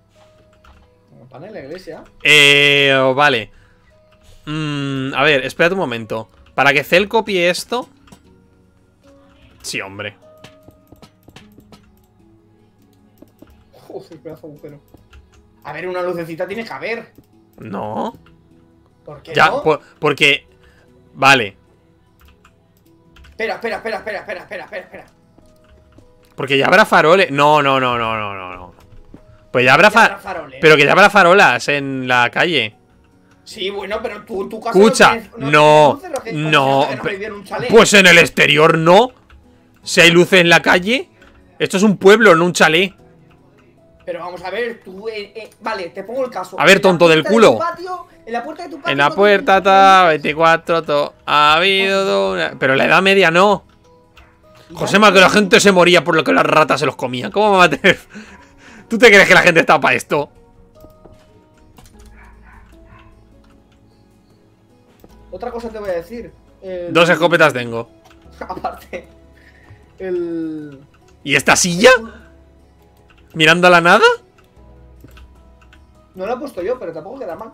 ¿La campana en la iglesia? Eh, oh, vale. Mm, a ver, espérate un momento. Para que Cell copie esto... Sí, hombre. Joder, pedazo de agujero. A ver, una lucecita tiene que haber. No. ¿Por qué ya, no? porque... Vale. Espera, espera, espera, espera, espera, espera, espera. Porque ya habrá faroles. No, no, no, no, no, no. no. Pues ya habrá, faroles. Pero que ya habrá farolas en la calle. Sí, bueno, pero tú, tu casa Escucha, no. no, no, pues en el exterior no. Si hay luces en la calle. Esto es un pueblo, no un chalé. Pero vamos a ver, tú. Eh, eh, vale, te pongo el caso. A ver, tonto del culo. patio, en la puerta de tu patio. En la puerta está 24, todo. ha habido. Oh. Una, pero en la edad media no. Josema, que la gente se moría por lo que las ratas se los comían. ¿Cómo va a ¿Tú te crees que la gente está para esto? Otra cosa te voy a decir. Dos escopetas tengo. Aparte. El... ¿Y esta silla? ¿Mirando a la nada? No la he puesto yo, pero tampoco queda mal.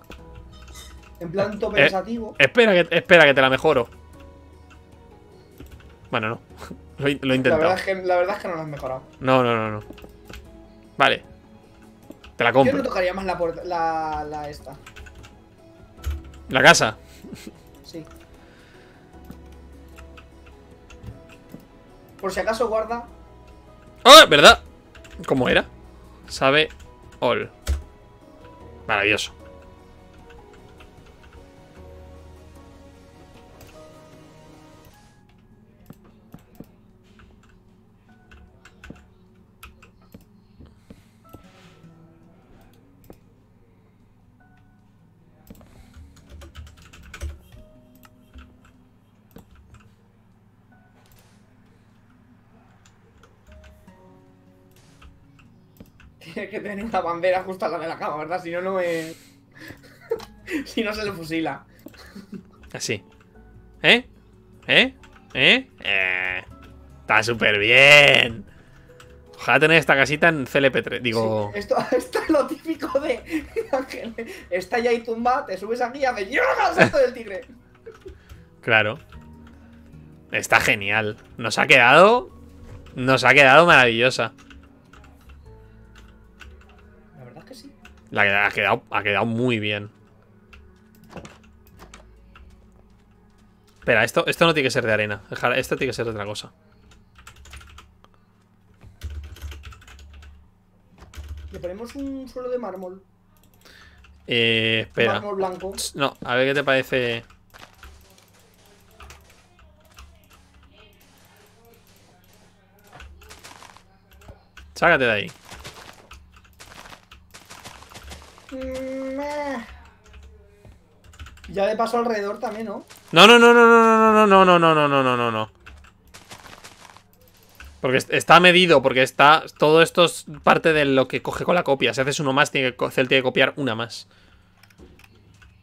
En plan eh, pensativo. espera, espera que te la mejoro. Bueno, no. Lo, he, intentado. La verdad, es que, no lo has mejorado. No, no, no, no. Vale. Te la compro. Yo no tocaría más la, puerta, la, la esta. ¿La casa? Sí. Por si acaso guarda. ¡Ah! ¿Verdad? ¿Cómo era? Sabe all. Maravilloso. que, que tener una bandera justo a la de la cama, ¿verdad? Si no, no me. si no, se le fusila. Así. ¿Eh? ¿Eh? ¿Eh? eh. Está súper bien. Ojalá tener esta casita en CLP3. Digo. esto, es lo típico de. Está ya ahí tumba, te subes aquí y haces. no del tigre. Claro. Está genial. Nos ha quedado. Nos ha quedado maravillosa. La ha quedado, muy bien. Espera, esto, esto no tiene que ser de arena. Esto tiene que ser de otra cosa. Le ponemos un suelo de mármol. Eh, espera. Mármol blanco. No, a ver qué te parece. Sácate de ahí. Ya de paso alrededor también, ¿no? No, no, no, no, no, no, no, no, no, no, no, no, no, no. Porque está medido, porque está. Todo esto es parte de lo que coge con la copia. Si haces uno más, tiene que, Cel tiene que copiar una más.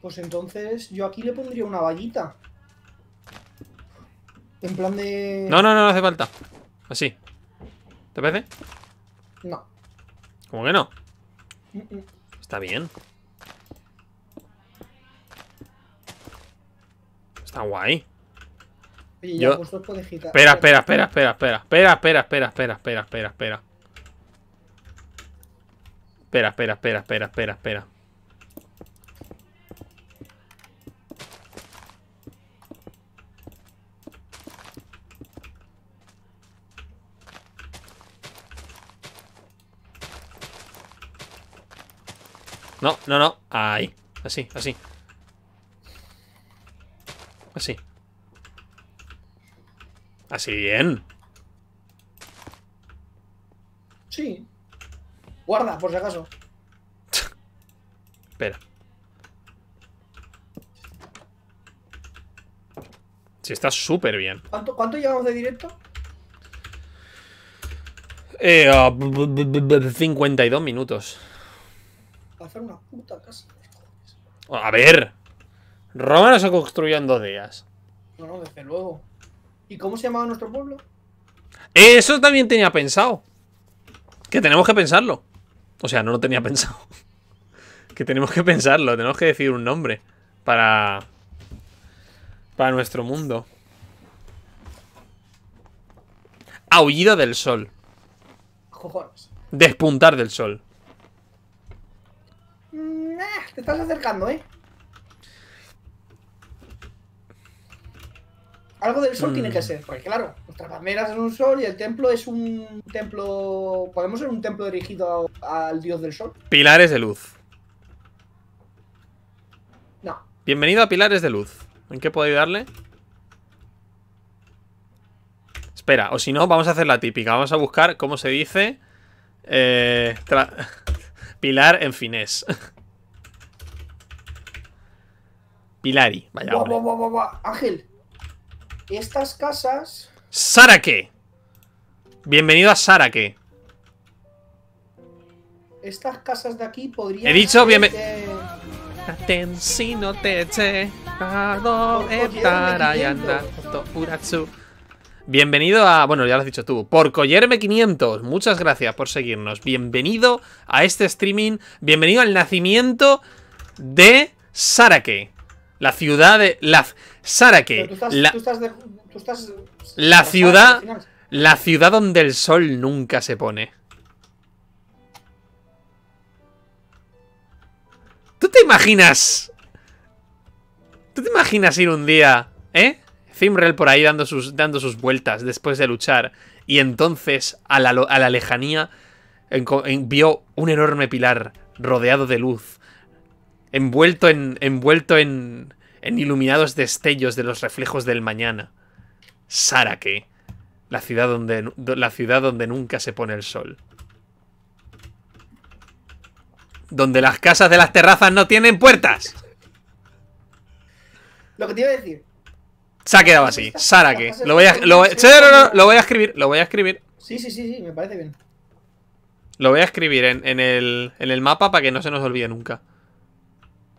Pues entonces yo aquí le pondría una vallita. En plan de. No, no, no, no hace falta. Así. ¿Te parece? No. ¿Cómo que no? No Está bien. Está guay. Espera, espera, espera, espera, espera, espera, espera, espera, espera, espera, espera, espera. Espera, espera, espera, espera, espera, espera. No, no, no. Ahí. Así, así. Así. Así bien. Sí. Guarda, por si acaso. Espera. Si está súper bien. ¿Cuánto, ¿Cuánto llevamos de directo? Eh, 52 ah, minutos hacer una puta casa. A ver. Roma no se construyó en dos días. No, no, desde luego. ¿Y cómo se llamaba nuestro pueblo? Eso también tenía pensado. Que tenemos que pensarlo. O sea, no lo tenía pensado. que tenemos que pensarlo, tenemos que decir un nombre para. para nuestro mundo. Aullido del sol. Despuntar del sol te estás acercando, ¿eh? Algo del sol tiene que mm. ser, porque claro, nuestras palmeras es un sol y el templo es un templo. ¿Podemos ser un templo dirigido al dios del sol? Pilares de luz. No. Bienvenido a Pilares de luz. ¿En qué puedo ayudarle? Espera, o si no, vamos a hacer la típica. Vamos a buscar cómo se dice. Eh, Pilar en finés. Pilari, vaya. Ángel, estas casas. ¡Saraque! Bienvenido a Saraque. Estas casas de aquí podrían. He dicho bienvenido. no te eche. Bienvenido a... Bueno, ya lo has dicho tú. Por Collerme500. Muchas gracias por seguirnos. Bienvenido a este streaming. Bienvenido al nacimiento de Sarake. La ciudad de... La... Sarake. tú estás... la ciudad... La ciudad donde el sol nunca se pone. ¿Tú te imaginas? ¿Tú te imaginas ir un día, eh? por ahí dando sus, dando sus vueltas después de luchar. Y entonces, a la, lejanía, vio un enorme pilar rodeado de luz, envuelto en, envuelto en, iluminados destellos de los reflejos del mañana. Saraque la ciudad donde, la ciudad donde nunca se pone el sol. Donde las casas de las terrazas no tienen puertas. Lo que te iba a decir, se ha quedado así. Sara que. Lo voy a. Lo a escribir. Lo voy a escribir. Sí, sí, sí, sí, me parece bien. Lo voy a escribir en, el, mapa para que no se nos olvide nunca.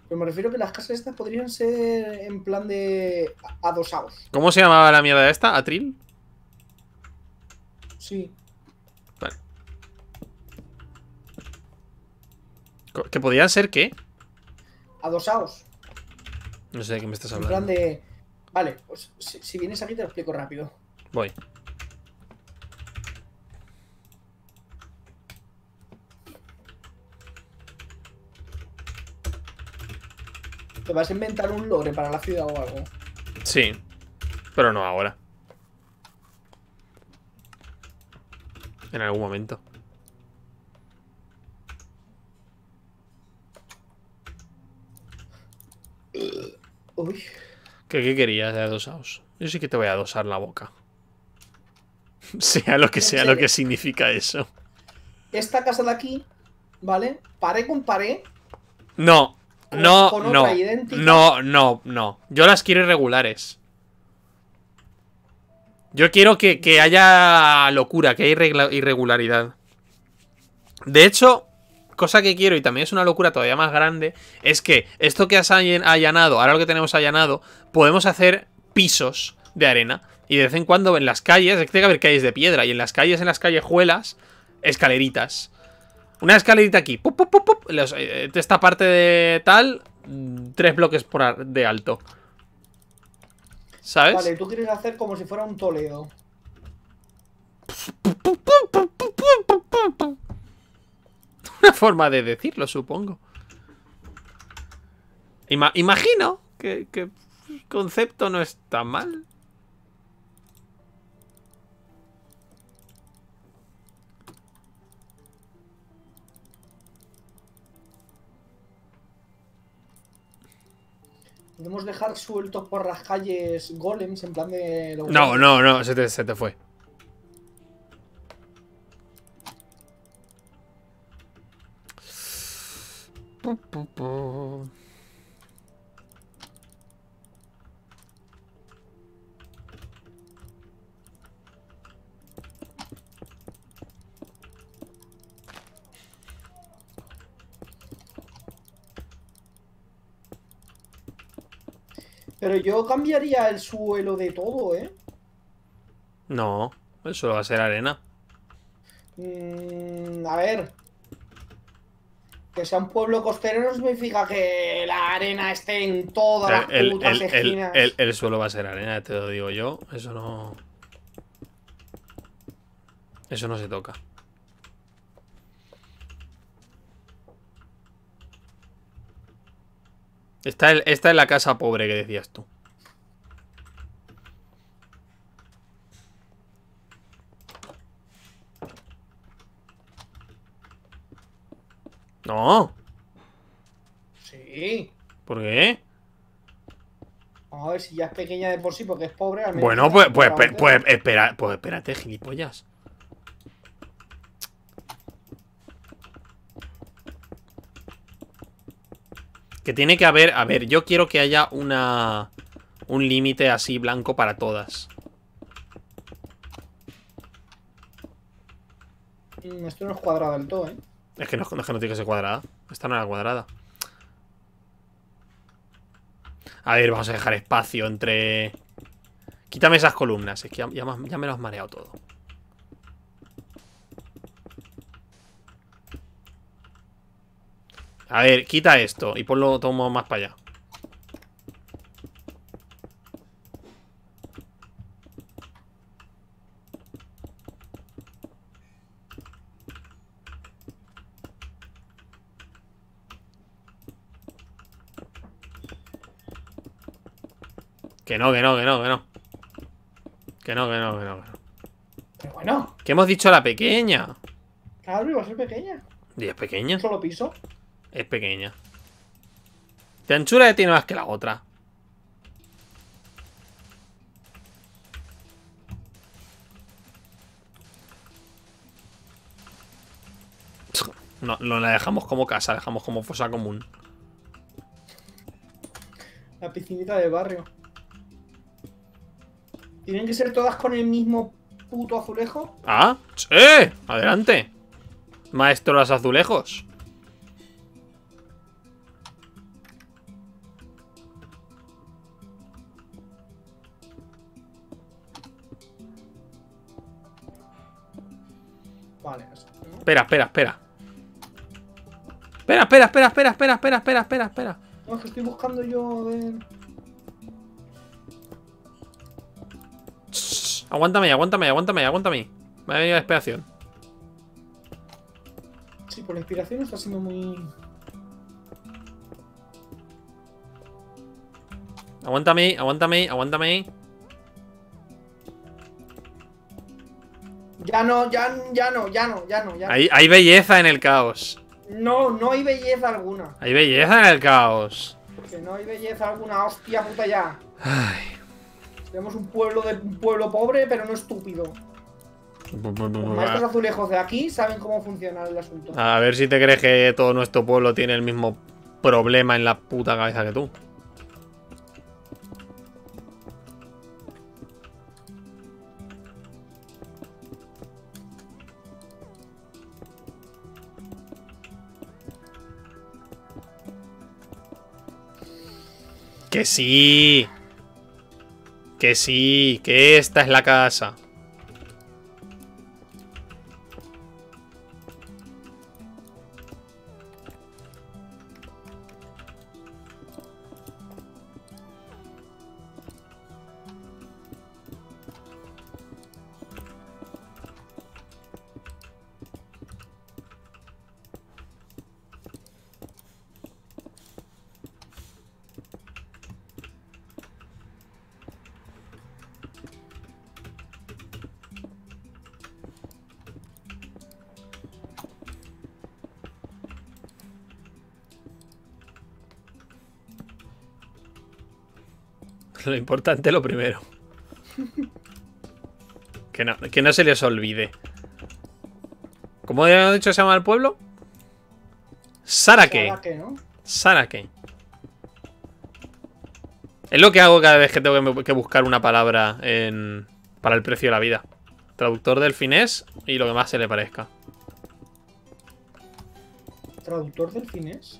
Pero me refiero que las casas estas podrían ser en plan de adosados. ¿Cómo se llamaba la mierda esta? ¿Atril? Sí. Vale. ¿Que podían ser qué? Adosados. No sé de qué me estás hablando. En plan de Vale, pues si, vienes aquí te lo explico rápido. Voy. ¿Te vas a inventar un lore para la ciudad o algo? Sí, pero no ahora. En algún momento. Uy. ¿Qué, querías de adosados? Yo sí que te voy a adosar la boca. sea lo que sea lo que significa eso. Esta casa de aquí, ¿vale? ¿Pare con pare? No, no, no. No, no, no. Yo las quiero irregulares. Yo quiero que, que haya locura, que haya irregularidad. De hecho, cosa que quiero, y también es una locura todavía más grande, es que esto que has allanado, ahora lo que tenemos allanado, podemos hacer pisos de arena. Y de vez en cuando en las calles, tiene que haber calles de piedra, y en las calles, en las callejuelas, escaleritas. Una escalerita aquí, pup, esta parte de tal, tres bloques por de alto. ¿Sabes? Vale, tú quieres hacer como si fuera un Toledo. una forma de decirlo, supongo. imagino que, el concepto no está mal. Podemos dejar sueltos por las calles golems en plan de... No, no, no, se te, se te fue. Pero yo cambiaría el suelo de todo, ¿eh? No, eso va a ser arena. Mm, a ver, que sea un pueblo costero no significa que la arena esté en todas las putas esquinas. El, suelo va a ser arena, te lo digo yo. Eso no. Eso no se toca. está esta es la casa pobre que decías tú. No. Sí. ¿Por qué? Vamos a ver si ya es pequeña de por sí porque es pobre. bueno, pues pues, pues, pues, pues, pues espérate, gilipollas. Que tiene que haber, a ver, yo quiero que haya una un límite así blanco para todas. Mm, esto no es cuadrado del todo, ¿eh? Es que no, es que tiene que ser cuadrada. Esta no era cuadrada. A ver, vamos a dejar espacio entre... Quítame esas columnas. Es que ya, me lo has mareado todo. A ver, quita esto y ponlo todo más para allá. Que no, que no, que no, que no. Que no, que no, que no. bueno. ¿Qué hemos dicho a la pequeña. Claro, iba a ser pequeña. ¿Y es pequeña? ¿Un solo piso? Es pequeña. De anchura ya tiene más que la otra. No, no la dejamos como casa, la dejamos como fosa común. La piscinita del barrio. ¿Tienen que ser todas con el mismo puto azulejo? Ah, sí, adelante. Maestro las azulejos. Vale. Espera, espera, espera. Espera, espera, espera, espera, espera, espera, espera, espera, espera. No, es que estoy buscando yo de... Aguántame, aguántame, aguántame, aguántame. Me ha venido la inspiración. Sí, por la inspiración está siendo muy... Aguántame, aguántame, aguántame. Ya no, ya, no, ya no, ya no. Ya no. Hay, hay belleza en el caos. No, no hay belleza alguna. Hay belleza en el caos. Que no hay belleza alguna, hostia puta ya. Ay. Tenemos un pueblo de un pueblo pobre, pero no estúpido. Los maestros azulejos de aquí saben cómo funciona el asunto. A ver si te crees que todo nuestro pueblo tiene el mismo problema en la puta cabeza que tú. Que sí. Que sí, que esta es la casa. Lo importante lo primero. Que no, se les olvide. ¿Cómo han dicho se llama el pueblo? Sarake. que ¿no? Es lo que hago cada vez que tengo que buscar una palabra para el precio de la vida. Traductor del finés y lo que más se le parezca. ¿Traductor del finés?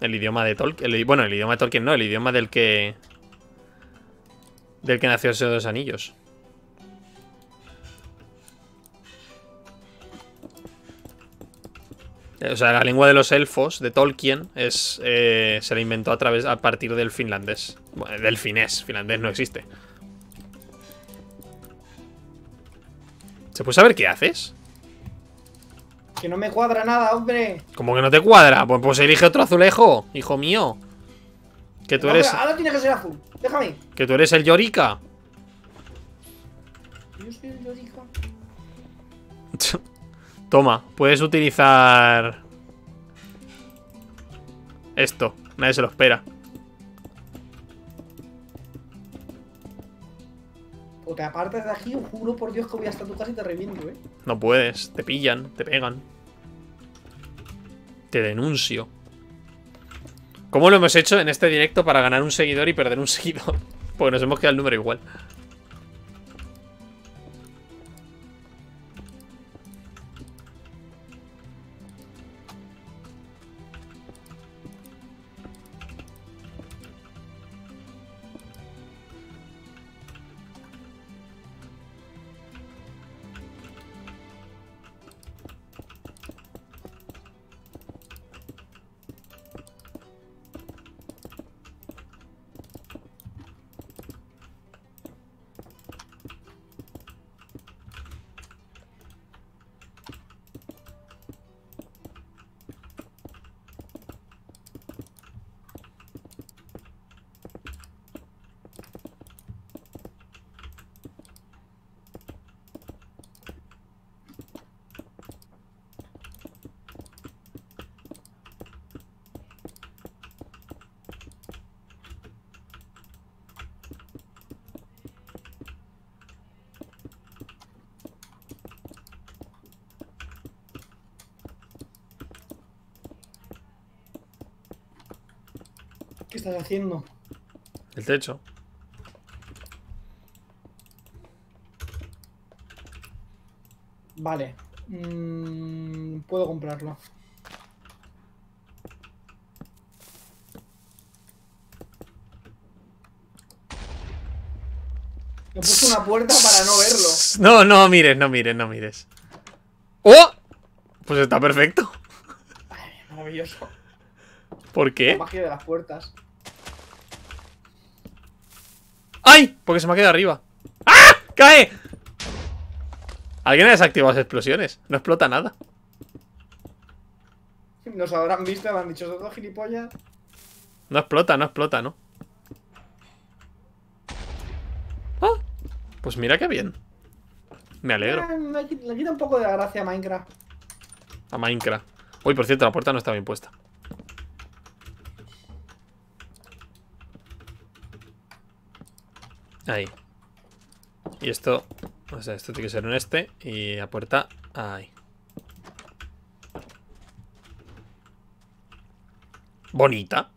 El idioma de Tolkien. bueno, el idioma de Tolkien no, el idioma del que. Del que nació el Señor de los Anillos. O sea, la lengua de los elfos de Tolkien es, eh, se la inventó a través a partir del finlandés. Bueno, del finés. Finlandés no existe. ¿Se puede saber qué haces? Que no me cuadra nada, hombre. ¿Cómo que no te cuadra? Pues, pues elige otro azulejo, hijo mío. Que tú eres. Ahora tiene que ser azul. Déjame. Que tú eres el Yorika. Yo soy el Yorika. Toma, puedes utilizar. Esto. Nadie se lo espera. o te apartas de aquí, juro por Dios que voy hasta tu casa y te reviento, ¿eh? No puedes, te pillan, te pegan. Te denuncio. ¿Cómo lo hemos hecho en este directo para ganar un seguidor y perder un seguidor? Porque nos hemos quedado el número igual. haciendo? El techo. Vale. Mmm... puedo comprarlo. He puesto una puerta para no verlo. No, no mires, no mires, no mires. ¡Oh! Pues está perfecto. maravilloso. ¿Por qué? La magia de las puertas. ¡Ay! Porque se me ha quedado arriba ¡Ah! ¡Cae! Alguien ha desactivado las explosiones No explota nada Nos habrán visto, han dicho dos gilipollas No explota, no explota, ¿no? ¡Ah! Pues mira qué bien Me alegro Le eh, quita un poco de gracia a Minecraft A Minecraft Uy, por cierto, la puerta no está bien puesta Ahí. Y esto, o sea, esto tiene que ser un este y la puerta ahí. Bonita.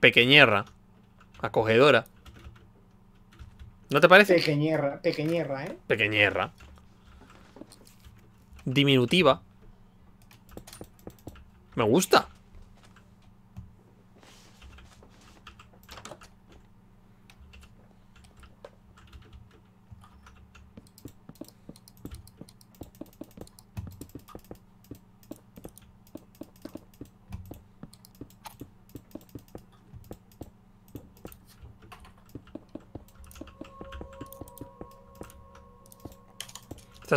pequeñerra. Acogedora. ¿No te parece? Pequeñerra, pequeñerra, ¿eh? Pequeñerra. Diminutiva. Me gusta.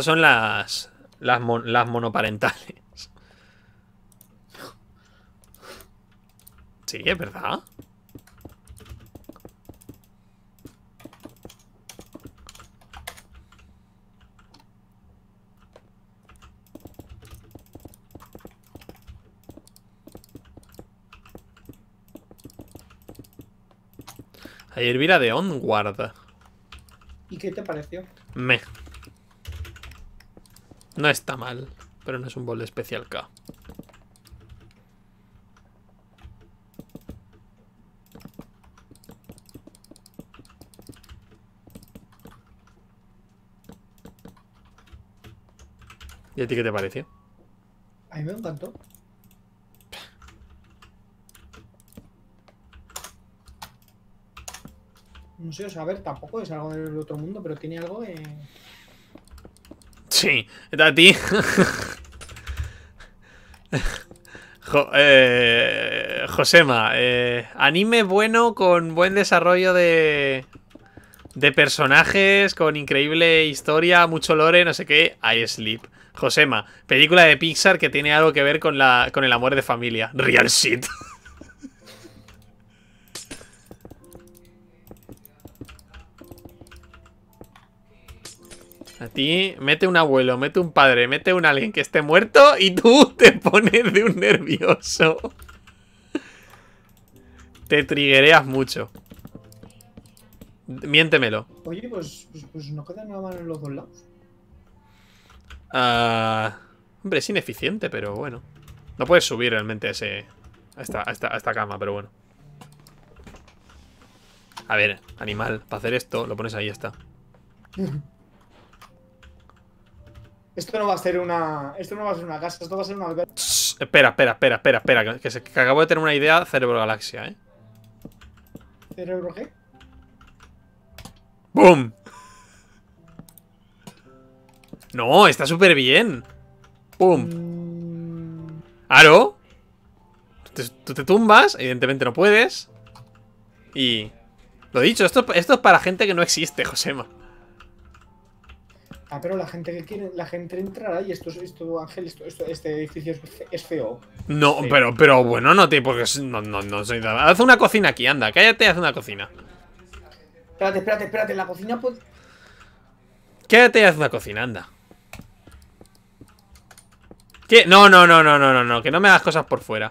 son las, las, las monoparentales. Sí, es verdad. Ayer vi la de Onward. ¿Y qué te pareció? Me. No está mal, pero no es un bol de especial K. ¿Y a ti qué te pareció? A mí me encantó. No sé, o sea, a ver, tampoco es algo del otro mundo, pero tiene algo de... Sí, a ti. Eh, Josema, eh, anime bueno con buen desarrollo de, de personajes, con increíble historia, mucho lore, no sé qué. I sleep. Josema, película de Pixar que tiene algo que ver con, la, con el amor de familia. Real shit. mete un abuelo, mete un padre, mete un alguien que esté muerto y tú te pones de un nervioso. Te triguereas mucho. Miéntemelo. Oye, pues, pues, pues no queda nada en los dos lados. Ah, hombre, es ineficiente, pero bueno. No puedes subir realmente a ese, esta, cama, pero bueno. A ver, animal, para hacer esto lo pones ahí, está. Esto no va a ser una. Esto no va a ser una casa, esto va a ser una Espera, espera, espera, espera, Que, acabo de tener una idea Cerebro Galaxia, ¿eh? ¿Cerebro G. ¡Boom! No, está súper bien. ¡Pum! Mm. ¡Aro! Tú te, tumbas, evidentemente no puedes. Y... Lo dicho, esto, esto es para gente que no existe, Josema. Ah, pero la gente que quiere, la gente entrará y esto, esto Ángel, esto, este edificio es feo. No, pero, pero bueno, no te, porque no, no, soy Haz una cocina aquí, anda, cállate, haz una cocina. Espérate, espérate, espérate, en la cocina puede. Quédate y haz una cocina, anda. ¿Qué? No, no, no, no, no, no, no, que no me hagas cosas por fuera.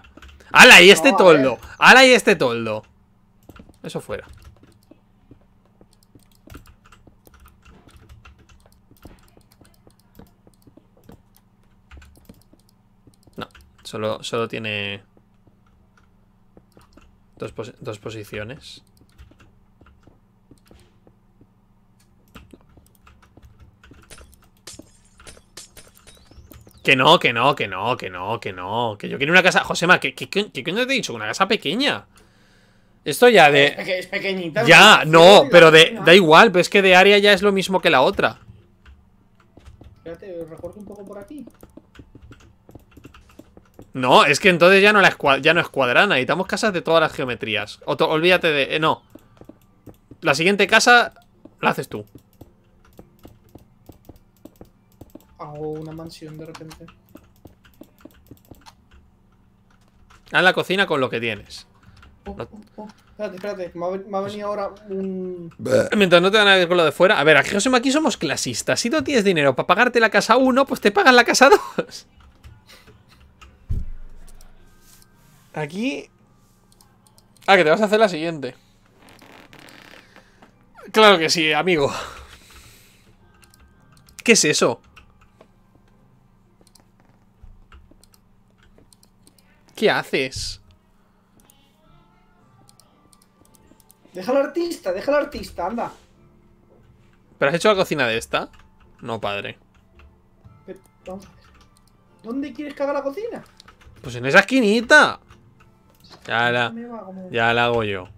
¡Hala y este toldo! Eh. ¡Hala y este toldo! Eso fuera. Solo, tiene dos, posiciones. Que no, que no, que no, que no, que no. Que yo quiero una casa. Josema, ¿qué, qué, te he dicho? Una casa pequeña. Esto ya de. Es, pequeñita. Ya, no, pero de, da igual, pero es que de área ya es lo mismo que la otra. Espérate, recorto un poco por aquí. No, es que entonces ya no, la ya no es cuadrana. Necesitamos casas de todas las geometrías. olvídate de... Eh, no. La siguiente casa la haces tú. Hago una mansión de repente. Haz la cocina con lo que tienes. Oh, oh, oh. Espérate, espérate. Me ha, venido ahora un. Mientras no te dan a ver con lo de fuera. A ver, aquí, aquí somos clasistas. Si no tienes dinero para pagarte la casa 1, pues te pagan la casa 2. Aquí... Ah, que te vas a hacer la siguiente. Claro que sí, amigo. ¿Qué es eso? ¿Qué haces? Deja al artista, deja al artista, anda. ¿Pero has hecho la cocina de esta? No, padre. ¿Dónde quieres que la cocina? Pues en esa esquinita. Ya la, hago yo.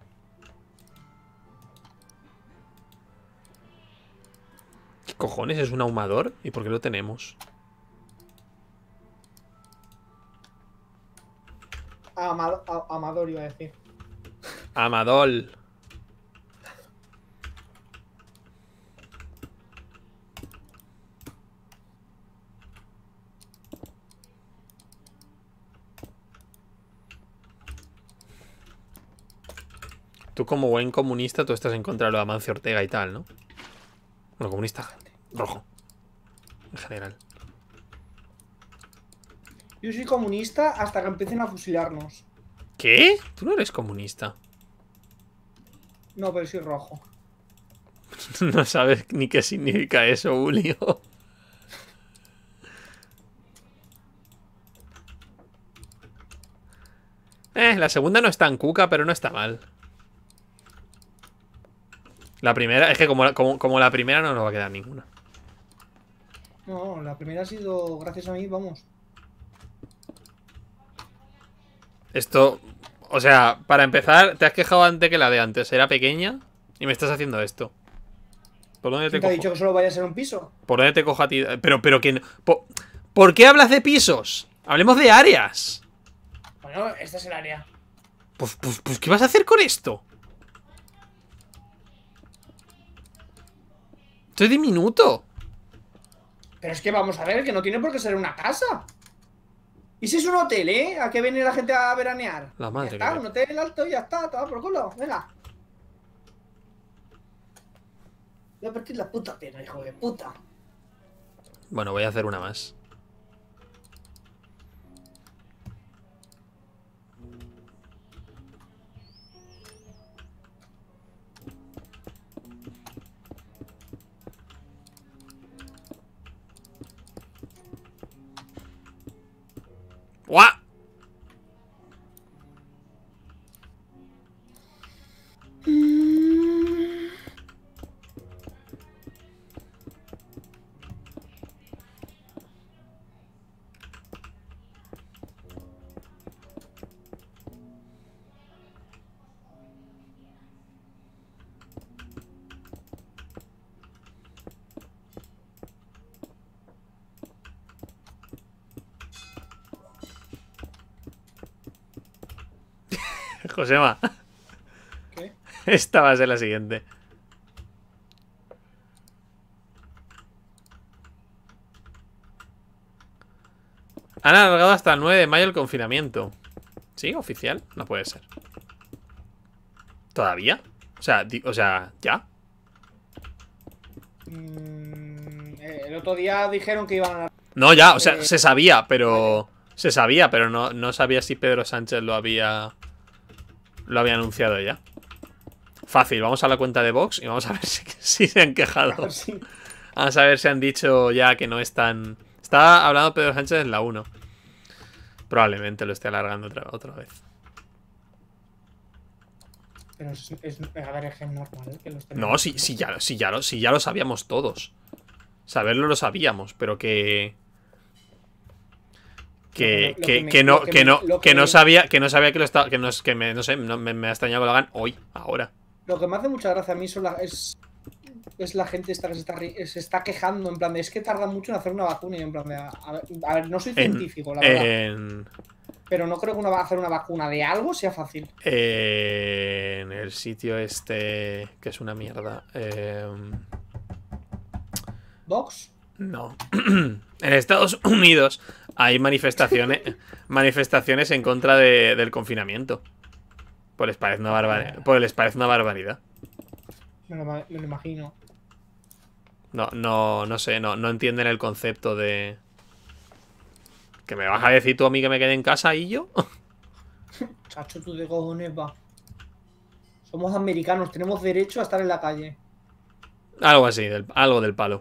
¿Qué cojones? ¿Es un ahumador? ¿Y por qué lo tenemos? Amador, iba a decir. Amadol. Tú como buen comunista, tú estás en contra de lo de Amancio Ortega y tal, ¿no? Bueno, comunista, gente. Rojo. En general. Yo soy comunista hasta que empiecen a fusilarnos. ¿Qué? Tú no eres comunista. No, pero soy rojo. no sabes ni qué significa eso, Julio. eh, la segunda no está en cuca, pero no está mal. La primera, es que como, como la primera no nos va a quedar ninguna. No, la primera ha sido gracias a mí, vamos. Esto, o sea, para empezar, te has quejado antes que la de antes. Era pequeña y me estás haciendo esto. ¿Por dónde te, ¿Te cojo? dicho que solo vaya a ser un piso? ¿Por dónde te cojo a ti? Pero, pero que... ¿Por, ¿por qué hablas de pisos? Hablemos de áreas. Bueno, esta es el área. Pues, pues, pues, ¿qué vas a hacer con esto? Estoy diminuto. Pero es que vamos a ver, que no tiene por qué ser una casa. Y si es un hotel, ¿eh? ¿A qué viene la gente a veranear? La madre. Ya está, un hotel alto y ya está, todo por culo. Venga. Voy a partir la puta pena, hijo de puta. Bueno, voy a hacer una más. What? Josema. ¿Qué? Esta va a ser la siguiente. Han alargado hasta el 9 de mayo el confinamiento. ¿Sí? ¿Oficial? No puede ser. ¿Todavía? O sea, o sea ¿ya? Mm, eh, el otro día dijeron que iban a... No, ya, o sea, eh, se sabía, pero... Se sabía, pero no, no sabía si Pedro Sánchez lo había lo había anunciado ya. Fácil, vamos a la cuenta de Vox y vamos a ver si, se han quejado. Vamos a ver si han dicho ya que no están... Está hablando Pedro Sánchez en la 1. Probablemente lo esté alargando otra, otra vez. Pero es, normal No, ya, ya si ya lo sabíamos todos. Saberlo lo sabíamos, pero que que, no que que no sabía que no sabía que lo estaba que no que me sé me, ha extrañado que lo hagan hoy ahora lo que me hace mucha gracia a mí son es es la gente esta que se está, quejando en plan es que tarda mucho en hacer una vacuna en plan a, ver, no soy científico la verdad pero no creo que uno va a hacer una vacuna de algo sea fácil en el sitio este que es una mierda eh... no en Estados Unidos hay manifestaciones, manifestaciones en contra del confinamiento. Pues les parece una, les parece una barbaridad. Me lo, imagino. No, no, no sé, no, no entienden el concepto de... ¿Que me vas a decir tú a mí que me quede en casa y yo? Chacho, tú de cojones va. Somos americanos, tenemos derecho a estar en la calle. Algo así, algo del palo.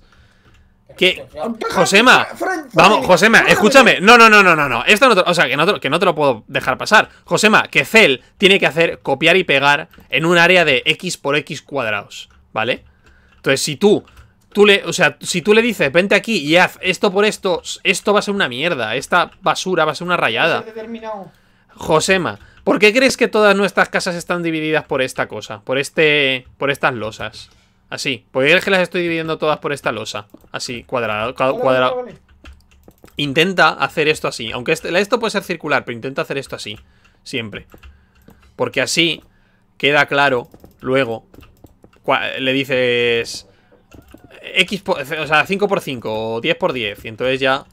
Que, Josema, vamos, Josema, escúchame. No, no, no, no, no, no. Esto no o sea, que no, te, lo puedo dejar pasar. Josema, que Cell tiene que hacer copiar y pegar en un área de X por X cuadrados, ¿vale? Entonces, si tú tú le, o sea, si tú le dices, vente aquí y haz esto por esto, esto va a ser una mierda, esta basura va a ser una rayada. Josema, ¿por qué crees que todas nuestras casas están divididas por esta cosa? Por este. por estas losas. Así. puedes que las estoy dividiendo todas por esta losa. Así, cuadrado, cuadrado. Intenta hacer esto así. Aunque este, esto puede ser circular, pero intenta hacer esto así. Siempre. Porque así queda claro luego. Le dices... Eh, X, o sea, 5 por 5 o 10 por 10. Y entonces ya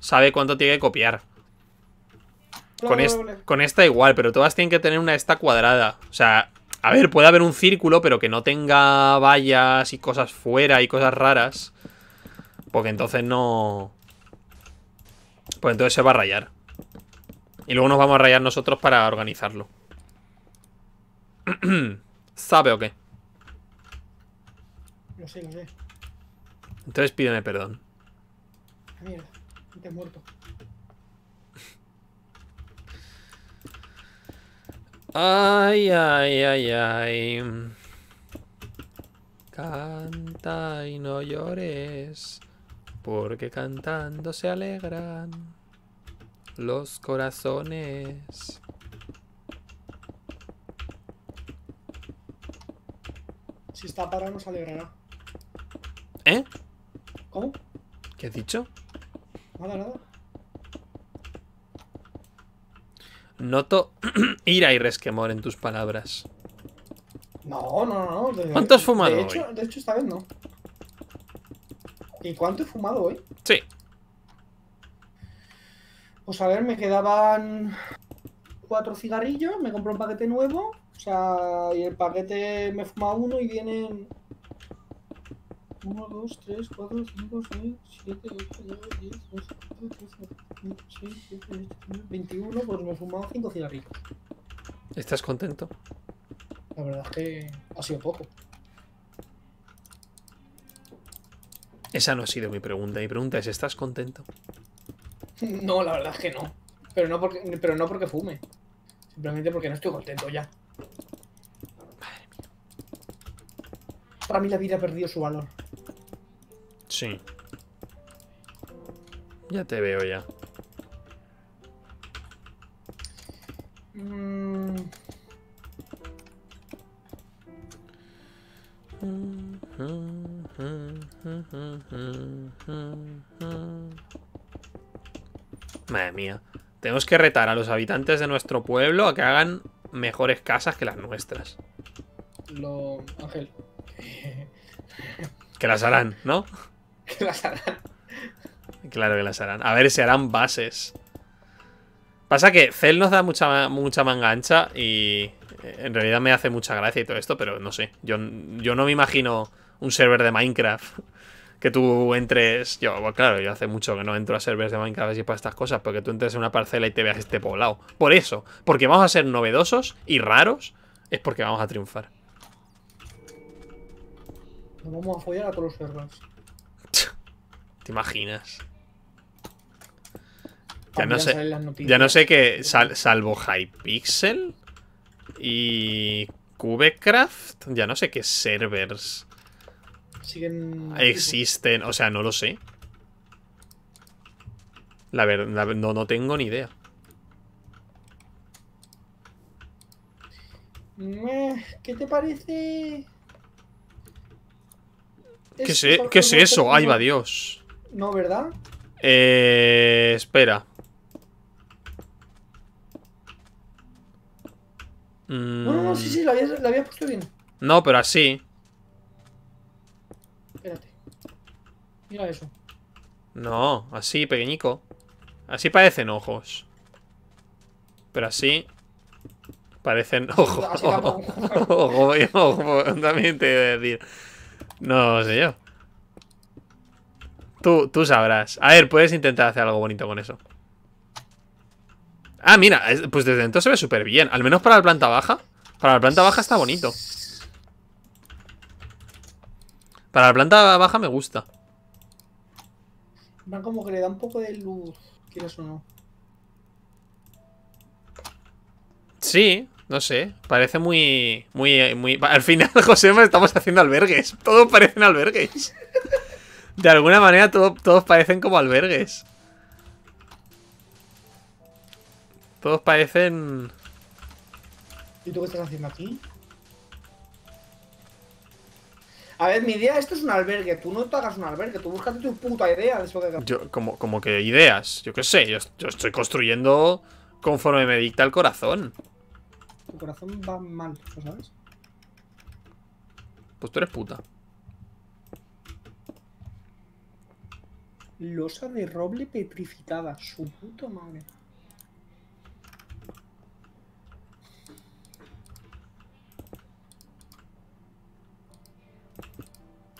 sabe cuánto tiene que copiar. Con, con esta igual, pero todas tienen que tener una esta cuadrada. O sea, a ver, puede haber un círculo, pero que no tenga vallas y cosas fuera y cosas raras. Porque entonces no... Pues entonces se va a rayar. Y luego nos vamos a rayar nosotros para organizarlo. ¿Sabe o qué? Lo sé, lo sé. Entonces pídeme perdón. Ah, mierda, te muerto. Ay, ay, ay, ay. Canta y no llores, porque cantando se alegran los corazones. Si está parado, no se alegrará. ¿Eh? ¿Cómo? ¿Qué has dicho? Nada, nada. Noto ira y resquemor en tus palabras. No, no, no. ¿Cuánto has fumado de hecho, hoy? De hecho, esta vez no. ¿Y cuánto he fumado hoy? Sí. Pues a ver, me quedaban cuatro cigarrillos, me compré un paquete nuevo, o sea, y el paquete me fuma uno y vienen 1, 2, 3, 4, 5, 6, 7, 8, 9, 10, 11, 12, 13, 16, 17, 18, 21, pues me he fumado 5 cigarrillos. ¿Estás contento? La verdad es que ha sido poco. Esa no ha sido mi pregunta. Mi pregunta es, ¿estás contento? No, la verdad es que no. Pero no porque, pero no porque fume. Simplemente porque no estoy contento ya. para mí la vida ha perdido su valor. Sí. Ya te veo ya. Mm. Madre mía. Tenemos que retar a los habitantes de nuestro pueblo a que hagan mejores casas que las nuestras. Lo... Ángel, que las harán, ¿no? las harán. Claro que las harán. A ver, se harán bases. Pasa que Cell nos da mucha, mucha manga ancha y eh, en realidad me hace mucha gracia y todo esto, pero no sé. Yo, yo no me imagino un server de Minecraft que tú entres. Yo, claro, yo hace mucho que no entro a servers de Minecraft y para estas cosas, porque tú entres en una parcela y te veas este poblado. Por eso, porque vamos a ser novedosos y raros, es porque vamos a triunfar. Pues vamos a follar a todos los servers. ¿Te imaginas? Ya no, sé, ya no sé qué salvo Hypixel y Cubecraft, ya no sé qué servers existen. O sea, no lo sé. La verdad, no, no tengo ni idea. Eh, ¿Qué te parece ¿Qué es, eso? Ay, va Dios. No, ¿verdad? Eh, espera. No, no, sí, sí, la habías puesto bien. No, pero así. Espérate. Mira eso. No, así, pequeñico. Así parecen ojos. Pero así. Parecen ojos. Ojo, ojo, ojo, también te iba a decir. No sé yo. Tú, tú sabrás. A ver, puedes intentar hacer algo bonito con eso. Ah, mira, pues desde entonces se ve súper bien. Al menos para la planta baja. Para la planta baja está bonito. Para la planta baja me gusta. Va como que le da un poco de luz, quieres o no. Sí, no sé, parece muy, muy, muy... Al final, José, estamos haciendo albergues. Todos parecen albergues. De alguna manera todos parecen como albergues. Todos parecen... ¿Y tú qué estás haciendo aquí? A ver, mi idea, esto es un albergue. Tú no te hagas un albergue, tú búscate tu puta idea de eso que... Yo, como, que ideas, yo qué sé, yo estoy construyendo conforme me dicta el corazón. Tu corazón va mal, ¿lo sabes? Pues tú eres puta. Losa de roble petrificada. Su puta madre.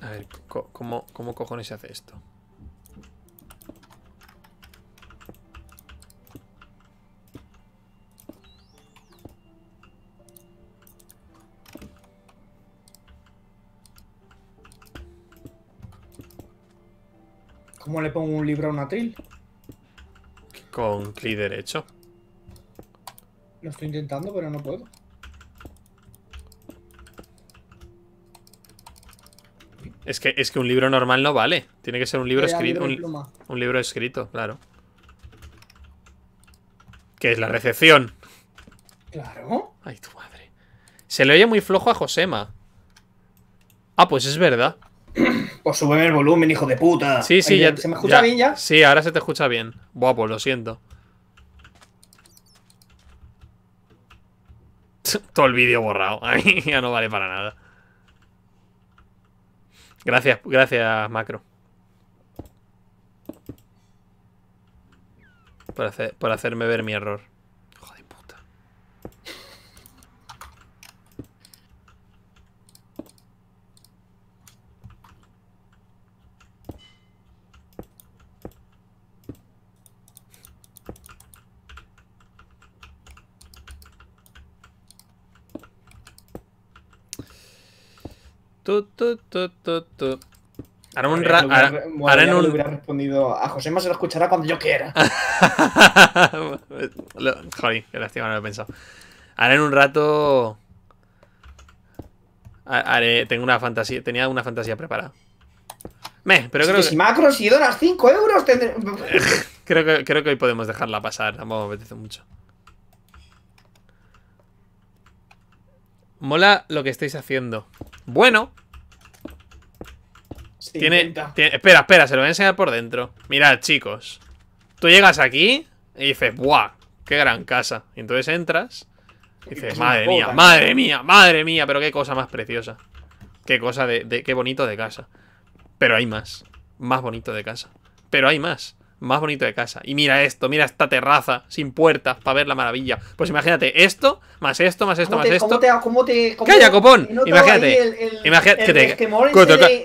A ver, ¿cómo, ¿cómo cojones se hace esto? ¿Cómo le pongo un libro a un tril? Con clic derecho. Lo estoy intentando, pero no puedo. Es que, es que un libro normal no vale. Tiene que ser un libro escrito. un, libro escrito, claro. Que es la recepción. Claro. Ay, tu madre. Se le oye muy flojo a Josema. Ah, pues es verdad. Pues súbeme el volumen, hijo de puta. Sí, sí, ya. ¿Se me escucha bien ya? Sí, ahora se te escucha bien. Buah, pues lo siento. Todo el vídeo borrado. Ahí ya no vale para nada. Gracias, gracias, Macro. Por, por hacerme ver mi error. Hijo de puta. Tu, tu, Ahora un rato... ahora en un... hubiera respondido a un. se lo escuchará cuando yo quiera. joder, qué lástima, no lo he pensado. Ahora en un rato... Haré, tengo una fantasía, tenía una fantasía preparada. Me, pero creo que, Si macros y donas 5 euros tendré... creo, que, creo que hoy podemos dejarla pasar, mí me apetece mucho. Mola lo que estáis haciendo. Bueno, tiene, espera, espera, se lo voy a enseñar por dentro. Mirad, chicos. Tú llegas aquí y dices, ¡buah! ¡Qué gran casa! Y entonces entras y dices, madre mía, madre mía, madre mía, pero qué cosa más preciosa. Qué cosa de, qué bonito de casa. Pero hay más. Más bonito de casa. Pero hay más más bonito de casa. Y mira esto, mira esta terraza sin puertas para ver la maravilla. Pues imagínate esto, más esto, más esto, más esto. ¿Cómo ¡Calla, copón! Imagínate.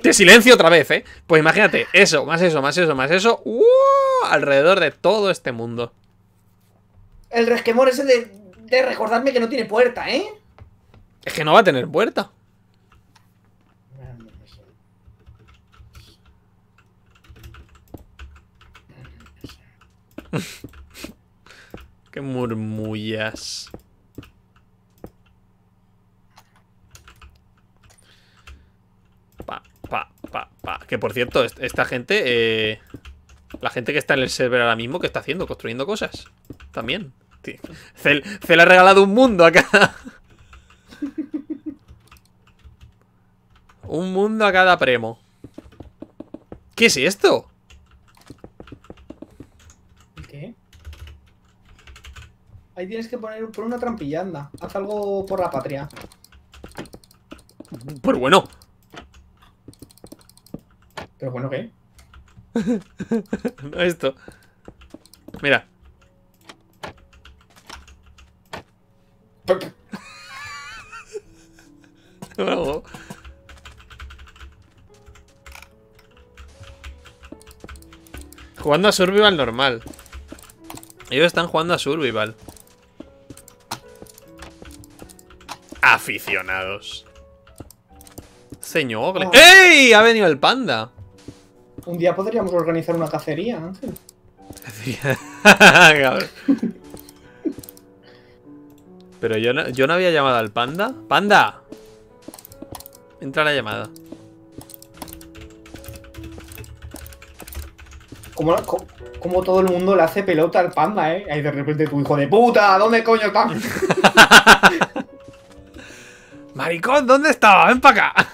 te, silencio otra vez, ¿eh? Pues imagínate, eso, más eso, más eso, más eso. ¡uh! alrededor de todo este mundo. El resquemor es de, de recordarme que no tiene puerta, ¿eh? Es que no va a tener puerta. ¿Qué murmullas? Pa, pa, pa, pa. Que por cierto, esta gente... Eh, la gente que está en el server ahora mismo, Que está haciendo? Construyendo cosas. También. Cel, Cel ha regalado un mundo acá. un mundo a cada premo. ¿Qué es esto? Ahí tienes que poner por una trampilla, Haz algo por la patria. Pero bueno. ¿Pero bueno qué? no esto. Mira. Bravo. Jugando a Survival normal. Ellos están jugando a Survival. aficionados. Señor. Oh. ¡Ey! Ha venido el panda. Un día podríamos organizar una cacería, Ángel. Pero yo no, yo no había llamado al panda. ¡Panda! Entra la llamada. Como, todo el mundo le hace pelota al panda, ¿eh? Ahí de repente tu hijo de puta, ¿dónde coño está? Maricón, ¿dónde estaba? Ven para acá.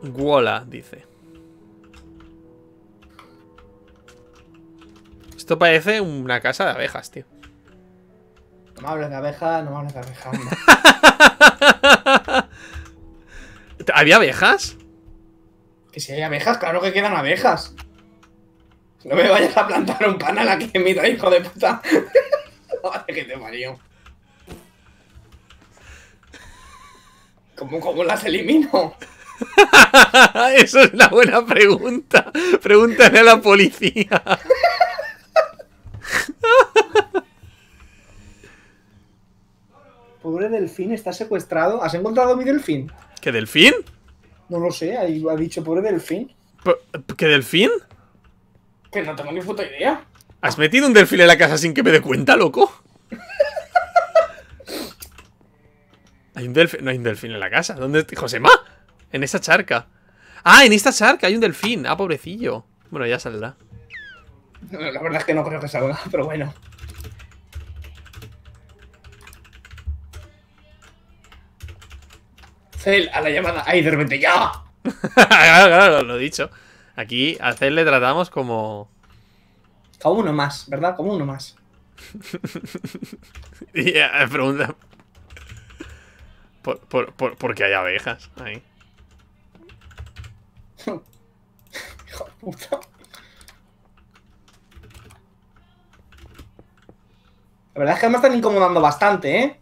Guola, dice. Esto parece una casa de abejas, tío. No me hables de abejas, no me hables de abejas. ¿Había abejas? Que si hay abejas, claro que quedan abejas. No me vayas a plantar un panal aquí en mi hijo de puta. Joder, que te parió. ¿Cómo, las elimino? Eso es una buena pregunta. Pregúntale a la policía. Pobre delfín, está secuestrado. ¿Has encontrado a mi delfín? ¿Qué delfín? No lo sé, ahí ha dicho pobre delfín. ¿Qué delfín? Que no tengo ni puta idea. ¿Has metido un delfín en la casa sin que me dé cuenta, loco? Hay un delfín. No hay un delfín en la casa. ¿Dónde? está? Ma? En esa charca. ¡Ah! En esta charca hay un delfín. ¡Ah, pobrecillo! Bueno, ya saldrá. La verdad es que no creo que salga, pero bueno. Cel, a la llamada. ¡Ay, de repente ya! claro, claro, lo he dicho. Aquí a Cel le tratamos como. Como uno más, ¿verdad? Como uno más. y eh, pregunta, por, por, por, porque hay abejas ahí. Hijo de puta. La verdad es que me están incomodando bastante, ¿eh?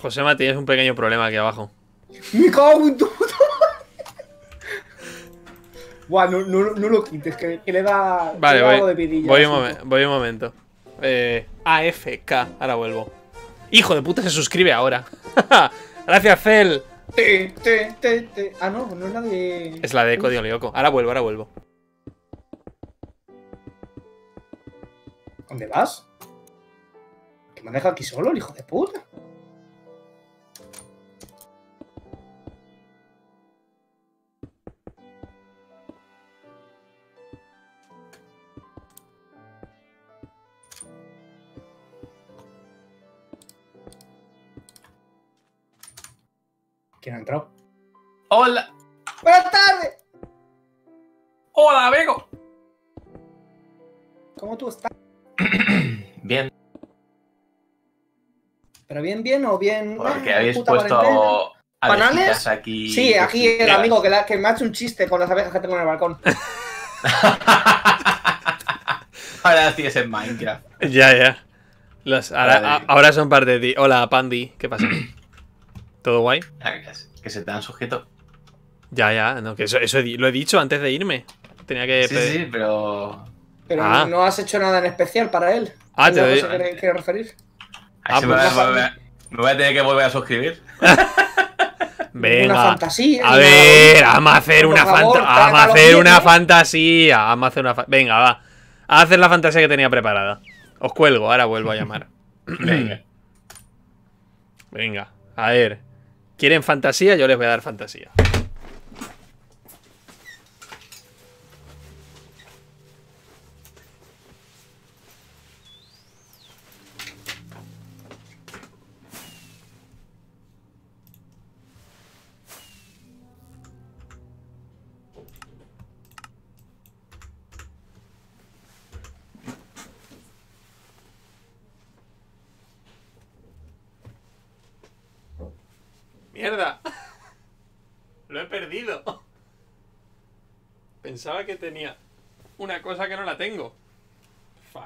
José tienes un pequeño problema aquí abajo. ¡Me cago en todo! Buah, no, no, no, lo quites, que, le da, vale, de voy un momento. Eh, AFK, ahora vuelvo. Hijo de puta, se suscribe ahora. Gracias, Cel. Ah, no, no es la de. Es la de Código Lyoko. Ahora vuelvo, ahora vuelvo. ¿Dónde vas? ¿Que me deja aquí solo, el hijo de puta? ¿Quién ha entrado? Hola. Buenas tardes. Hola, amigo. ¿Cómo tú estás? bien. ¿Pero bien, bien o bien? Porque ah, habéis puesto panales aquí. Sí, aquí el amigo que, que me hace un chiste con las abejas que tengo en el balcón. ahora sí es en Minecraft. Ya, ya. ahora, son parte de ti. Hola, Pandi, ¿qué pasa? ¿Todo guay? Que se te han sujeto. Ya, ya, no, que eso, eso lo he dicho antes de irme. Tenía que. Sí, sí, pero. Pero ah. no, has hecho nada en especial para él. Ah, te doy. Que, referir? Ah, pues me, voy a, tener que volver a suscribir. Venga. A ver, vamos a hacer una fantasía. Vamos a hacer una fantasía. hacer una Venga, va. A hacer la fantasía que tenía preparada. Os cuelgo, ahora vuelvo a llamar. Venga. Venga, a ver. ¿Quieren fantasía? Yo les voy a dar fantasía. Lo he perdido. Pensaba que tenía una cosa que no la tengo. Fuck.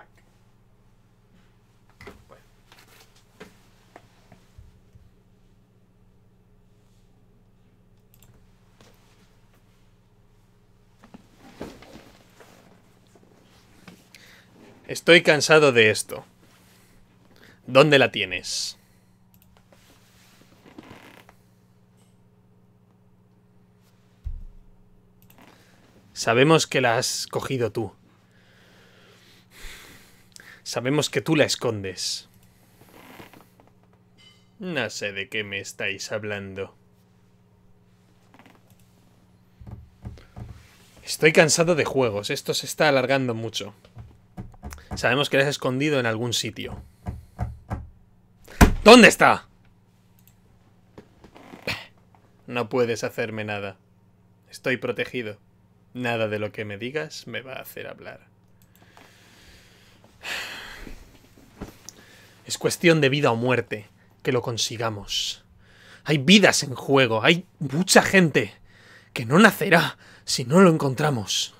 Estoy cansado de esto. ¿Dónde la tienes? Sabemos que la has cogido tú. Sabemos que tú la escondes. No sé de qué me estáis hablando. Estoy cansado de juegos. Esto se está alargando mucho. Sabemos que la has escondido en algún sitio. ¿Dónde está? No puedes hacerme nada. Estoy protegido. Nada de lo que me digas me va a hacer hablar. Es cuestión de vida o muerte que lo consigamos. Hay vidas en juego, hay mucha gente que no nacerá si no lo encontramos.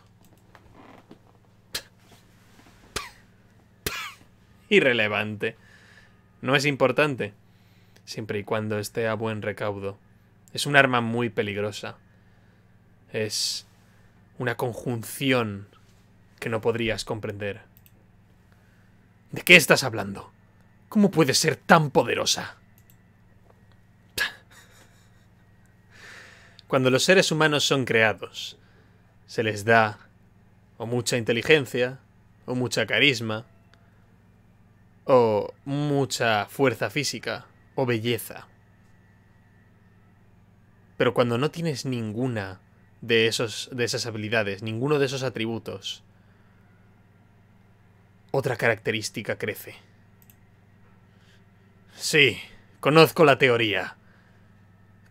Irrelevante. No es importante, siempre y cuando esté a buen recaudo. Es un arma muy peligrosa. Es una conjunción que no podrías comprender. ¿De qué estás hablando? ¿Cómo puedes ser tan poderosa? Cuando los seres humanos son creados, se les da o mucha inteligencia, o mucha carisma, o mucha fuerza física, o belleza. Pero cuando no tienes ninguna de, esos, de esas habilidades, ninguno de esos atributos, otra característica crece. Sí, conozco la teoría.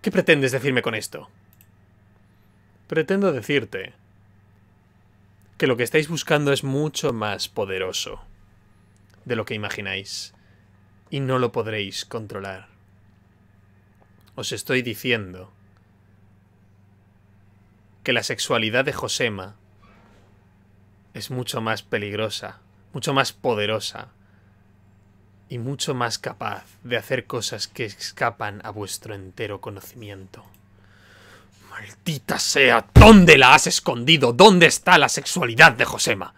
¿Qué pretendes decirme con esto? Pretendo decirte que lo que estáis buscando es mucho más poderoso de lo que imagináis y no lo podréis controlar. Os estoy diciendo que la sexualidad de Josema es mucho más peligrosa, mucho más poderosa y mucho más capaz de hacer cosas que escapan a vuestro entero conocimiento. Maldita sea, ¿dónde la has escondido? ¿Dónde está la sexualidad de Josema?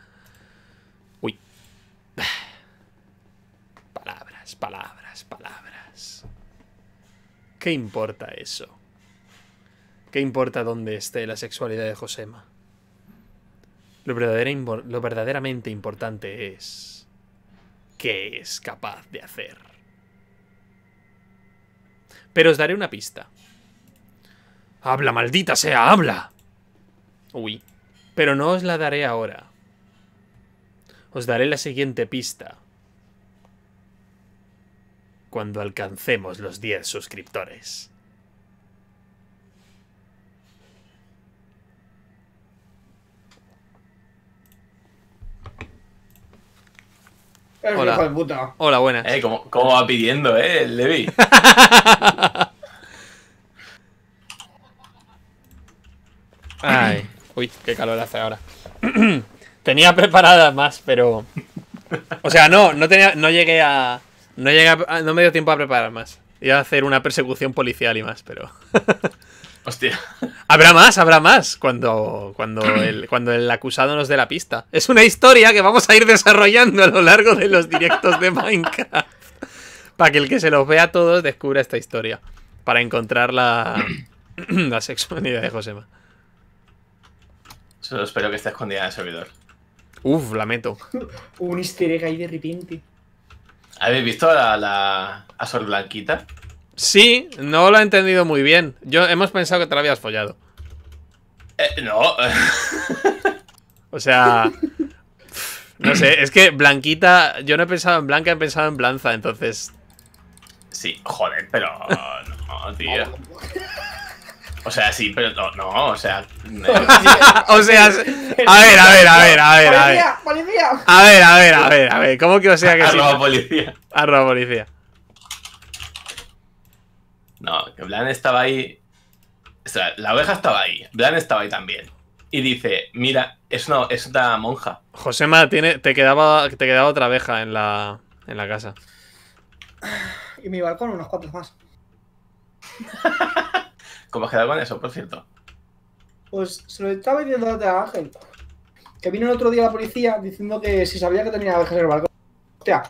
Uy. Palabras, palabras, palabras. ¿Qué importa eso? ¿Qué importa dónde esté la sexualidad de Josema? Lo, lo verdaderamente importante es qué es capaz de hacer. Pero os daré una pista. ¡Habla, maldita sea! ¡Habla! Uy. Pero no os la daré ahora. Os daré la siguiente pista. Cuando alcancemos los 10 suscriptores. Hola. puta. Hola, buenas. Eh, ¿cómo, va pidiendo, eh, el Levi? Ay. Uy, qué calor hace ahora. tenía preparada más, pero. O sea, no, no tenía. No llegué a. No llegué a, no me dio tiempo a preparar más. Iba a hacer una persecución policial y más, pero. Hostia. Habrá más, habrá más cuando, cuando, el, cuando el acusado nos dé la pista. Es una historia que vamos a ir desarrollando a lo largo de los directos de Minecraft. Para que el que se los vea a todos descubra esta historia. Para encontrar la, la sexualidad de Josema. Solo espero que esté escondida en el servidor. Uf, la meto. Un easter egg ahí de repente. ¿Habéis visto a la, la Blanquita? Sí, no lo he entendido muy bien. Yo hemos pensado que te lo habías follado. Eh, no. o sea. No sé, es que Blanquita. Yo no he pensado en Blanca, he pensado en Blanza, entonces. Sí, joder, pero. No, tío. O sea, sí, pero no, o sea. o sea, a ver, a ver, a ver, a ver, a ver. Policía, policía. A ver, a ver, a ver, a ver. ¿Cómo que o sea que Arroba policía. Arroba policía. No, que Blan estaba ahí. O sea, la oveja estaba ahí. Blan estaba ahí también. Y dice, mira, es una, es una monja. Josema, tiene, te, quedaba, te quedaba otra oveja en la, casa. Y mi balcón, unos cuantos más. ¿Cómo has quedado con eso, por cierto? Pues se lo estaba diciendo a Ángel. Que vino el otro día la policía diciendo que si sabía que tenía ovejas en el balcón. Hostia.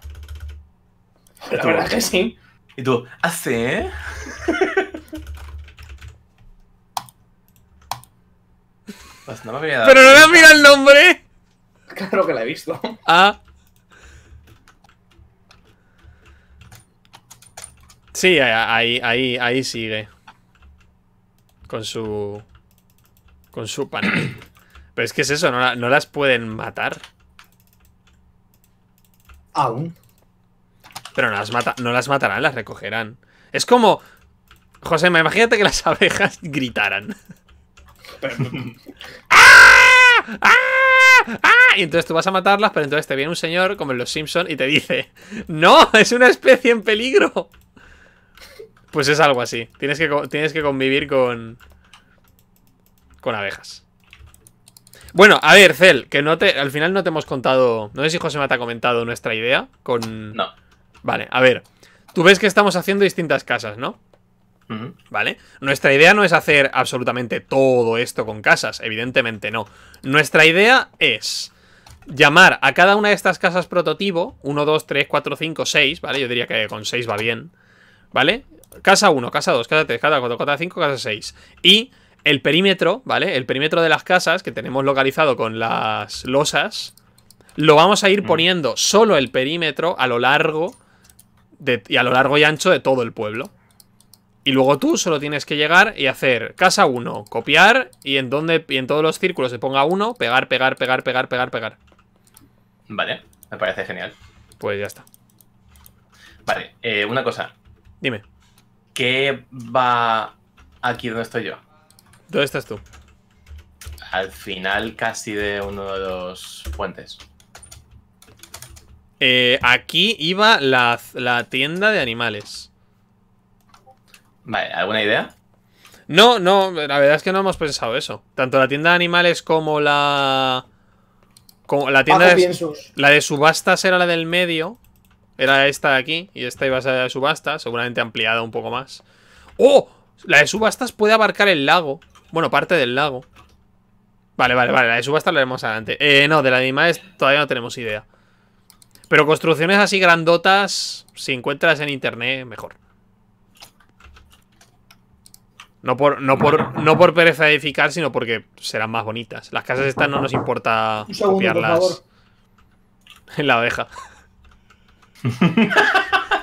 La verdad que sí. Y tú, ¿hace, ¿ah, pues no Pero no me has mirado el nombre. Claro que la he visto. Ah. Sí, ahí, ahí, ahí sigue. Con su. Con su pan. Pero es que es eso, no las pueden matar. Aún. Pero no las, mata no las matarán, las recogerán. Es como... José, imagínate que las abejas gritaran. ¡Ah! ¡Ah! ¡Ah! Y entonces tú vas a matarlas, pero entonces te viene un señor, como en Los Simpsons y te dice, no, es una especie en peligro. Pues es algo así. Tienes que, tienes que convivir con... Con abejas. Bueno, a ver, Cel, que no te, al final no te hemos contado... No sé si José Mata ha comentado nuestra idea con... No. Vale, a ver. Tú ves que estamos haciendo distintas casas, ¿no? ¿Vale? Nuestra idea no es hacer absolutamente todo esto con casas, evidentemente no. Nuestra idea es llamar a cada una de estas casas prototipo, 1, 2, 3, 4, 5, 6, ¿vale? Yo diría que con 6 va bien, ¿vale? Casa 1, casa 2, casa 3, casa 4, casa 5, casa 6. Y el perímetro, ¿vale? El perímetro de las casas que tenemos localizado con las losas, lo vamos a ir mm. poniendo solo el perímetro a lo largo y a lo largo y ancho de todo el pueblo. Y luego tú solo tienes que llegar y hacer casa 1, copiar y en, donde, en todos los círculos se ponga uno pegar, pegar, pegar, pegar, pegar, pegar. Vale, me parece genial. Pues ya está. Vale, eh, una cosa. Dime. ¿Qué va aquí donde estoy yo? ¿Dónde estás tú? Al final casi de uno de los puentes. Eh, aquí iba la, tienda de animales. Vale, ¿alguna idea? No, no, la verdad es que no hemos pensado eso. Tanto la tienda de animales como la... Como la tienda de... La de subastas era la del medio. Era esta de aquí. Y esta iba a ser la de subastas. Seguramente ampliada un poco más. ¡Oh! La de subastas puede abarcar el lago. Bueno, parte del lago. Vale, vale, vale. La de subastas la haremos adelante. Eh, no, de la de animales todavía no tenemos idea. Pero construcciones así grandotas, si encuentras en internet, mejor. No por, no por, no por pereza de edificar, sino porque serán más bonitas. Las casas estas no nos importa en la abeja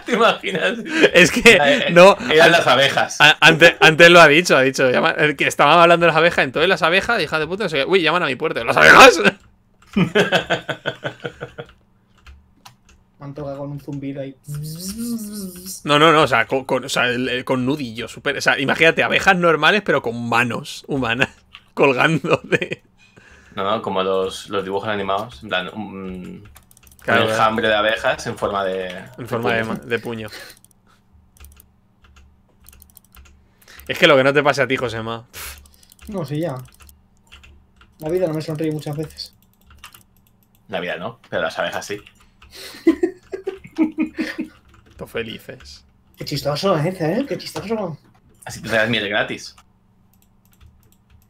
¿Te imaginas? Es que no. Eran las abejas. Antes, antes, lo ha dicho, ha dicho. que estaban hablando de las abejas, entonces las abejas, hija de puta, Uy, llaman a mi puerta. ¿Las abejas? han con un zumbido ahí. No, no, no, o sea, con, nudillos. Super, o sea, imagínate, abejas normales, pero con manos humanas colgando de. No, no, como los, dibujos animados. En plan, un, de abejas en forma de. En forma de puño. Es que lo que no te pase a ti, Josema. No, sí, ya. La vida no me sonríe muchas veces. La vida no, pero las abejas sí. Estos felices. Qué chistoso, ¿eh? ¿eh? Qué chistoso. Así te das miel gratis.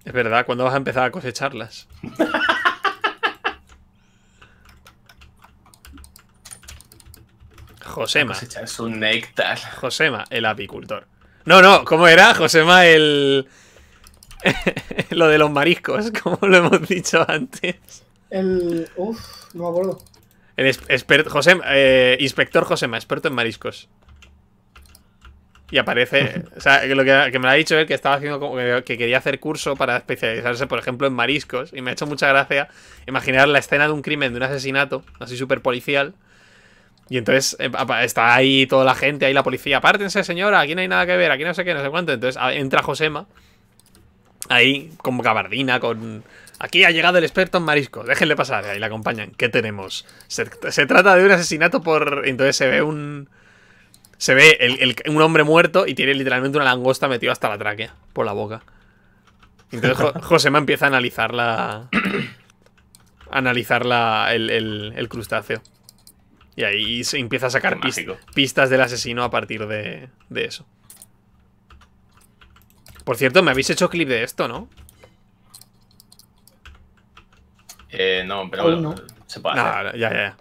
Es verdad, cuando vas a empezar a cosecharlas? Josema. Josema, el apicultor. No, no, ¿cómo era? Josema, el. lo de los mariscos, como lo hemos dicho antes. El. Uf, no me acuerdo. El José, eh, inspector Josema, experto en mariscos. Y aparece, o sea, lo que, me ha dicho él, que estaba haciendo que, quería hacer curso para especializarse, por ejemplo, en mariscos. Y me ha hecho mucha gracia imaginar la escena de un crimen, de un asesinato, así súper policial. Y entonces eh, está ahí toda la gente, ahí la policía, apártense señora, aquí no hay nada que ver, aquí no sé qué, no sé cuánto. Entonces entra Josema, ahí como gabardina, con Aquí ha llegado el experto en marisco. Déjenle pasar, ahí le acompañan. ¿Qué tenemos? Se, trata de un asesinato por... Entonces se ve un... Se ve un hombre muerto y tiene literalmente una langosta metida hasta la tráquea, por la boca. Entonces Josema empieza a analizar la... analizar la, el, crustáceo. Y ahí se empieza a sacar pistas del asesino a partir de, de eso. Por cierto, me habéis hecho clip de esto, ¿no? Eh, no, pero se puede hacer. No, ya,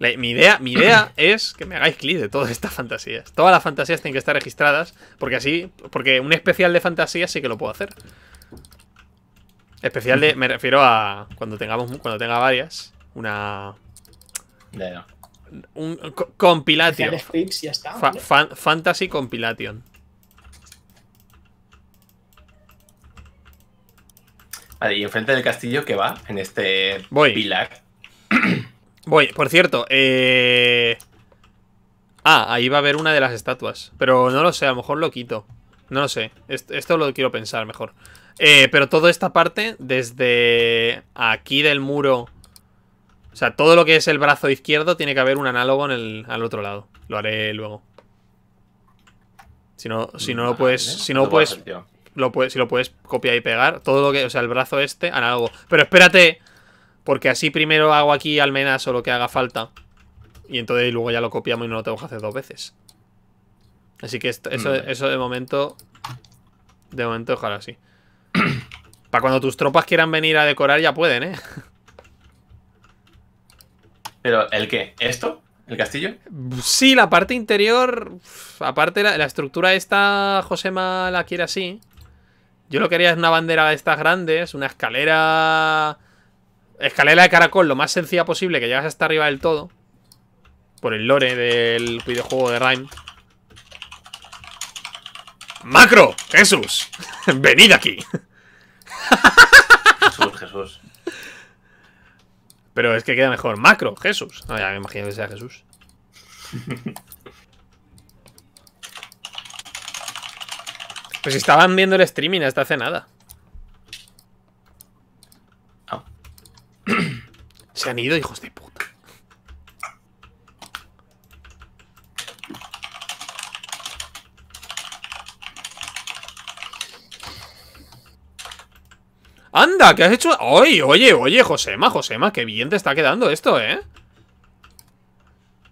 ya. mi idea, mi idea es que me hagáis clic de todas estas fantasías. Todas las fantasías tienen que estar registradas, porque así, porque un especial de fantasías sí que lo puedo hacer. Especial de, me refiero a cuando tengamos, cuando tenga varias, una... Un, Ya fantasy compilation. y enfrente del castillo que va en este Voy. Voy, por cierto, eh, Ah, ahí va a haber una de las estatuas. Pero no lo sé, a lo mejor lo quito. No lo sé, esto, lo quiero pensar mejor. Eh, pero toda esta parte, desde aquí del muro... O sea, todo lo que es el brazo izquierdo tiene que haber un análogo en al otro lado. Lo haré luego. Si no, si no pues puedes... Si no pues lo puedes, si lo puedes copiar y pegar, todo lo que, o sea, el brazo este, análogo. Pero espérate, porque así primero hago aquí almenas o lo que haga falta. Y entonces luego ya lo copiamos y no lo tengo que hacer dos veces. Así que eso, de momento... De momento ojalá sí. Para cuando tus tropas quieran venir a decorar ya pueden, ¿eh? ¿Pero el qué? ¿Esto? ¿El castillo? Sí, la parte interior... Aparte la, la estructura esta Josema la quiere así. Yo lo quería es una bandera de estas grandes, una escalera... Escalera de caracol, lo más sencilla posible, que llegas hasta arriba del todo. Por el lore del videojuego de Rhyme. ¡Macro! ¡Jesús! ¡Venid aquí! Jesús, Jesús. Pero es que queda mejor. ¡Macro! ¡Jesús! No, ya me imagino que sea Jesús. Pues estaban viendo el streaming hasta hace nada. Ah. Se han ido, hijos de puta. ¡Anda! ¿Qué has hecho? ¡Oye, oye, oye, Josema, Josema! ¡Qué bien te está quedando esto, eh!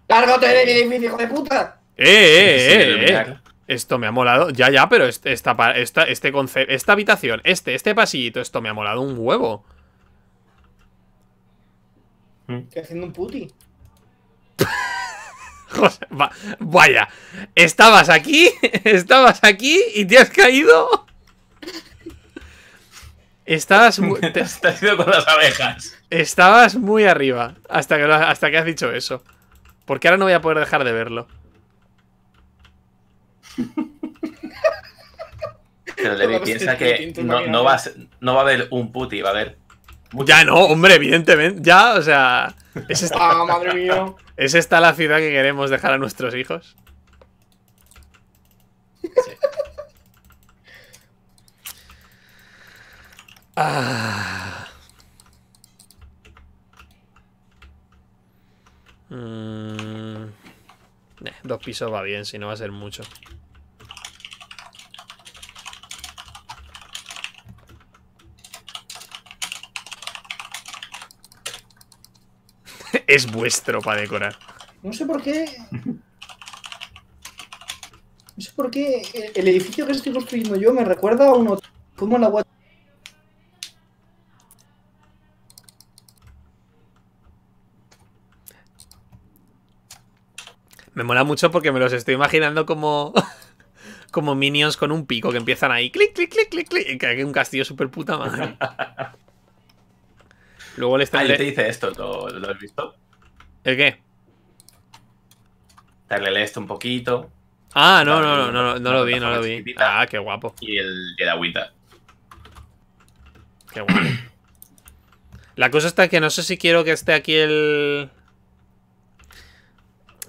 ¡Cárgate de mi hijo de puta! ¡Eh, eh! eh, eh. Esto me ha molado. Ya, ya, pero este, esta, esta, este concepto, esta habitación, este, este pasillito, esto me ha molado un huevo. Estoy haciendo un puti. vaya, estabas aquí, estabas aquí y te has caído. Estabas muy. Te, has ido con las abejas. Estabas muy arriba hasta que, hasta que has dicho eso. Porque ahora no voy a poder dejar de verlo. Pero Levi piensa que no, va a haber un puti, va a haber. Ya no, hombre, evidentemente. Ya, o sea. Es esta, ah, madre ¿Es esta la ciudad que queremos dejar a nuestros hijos? Ah. Mm. Eh, dos pisos va bien, si no va a ser mucho. es vuestro para decorar. No sé por qué. No sé por qué el, edificio que estoy construyendo yo me recuerda a uno... Como la guata. Me mola mucho porque me los estoy imaginando como. como minions con un pico que empiezan ahí. Clic, clic, clic, clic, clic. Que hay un castillo super puta madre. Luego ah, le Ah, te dice esto, ¿lo, has visto? ¿El qué? Darle esto un poquito. Ah, no, no, no, no, lo vi, no lo vi. Ah, qué guapo. Y el, de agüita. Qué guapo. La cosa está que no sé si quiero que esté aquí el,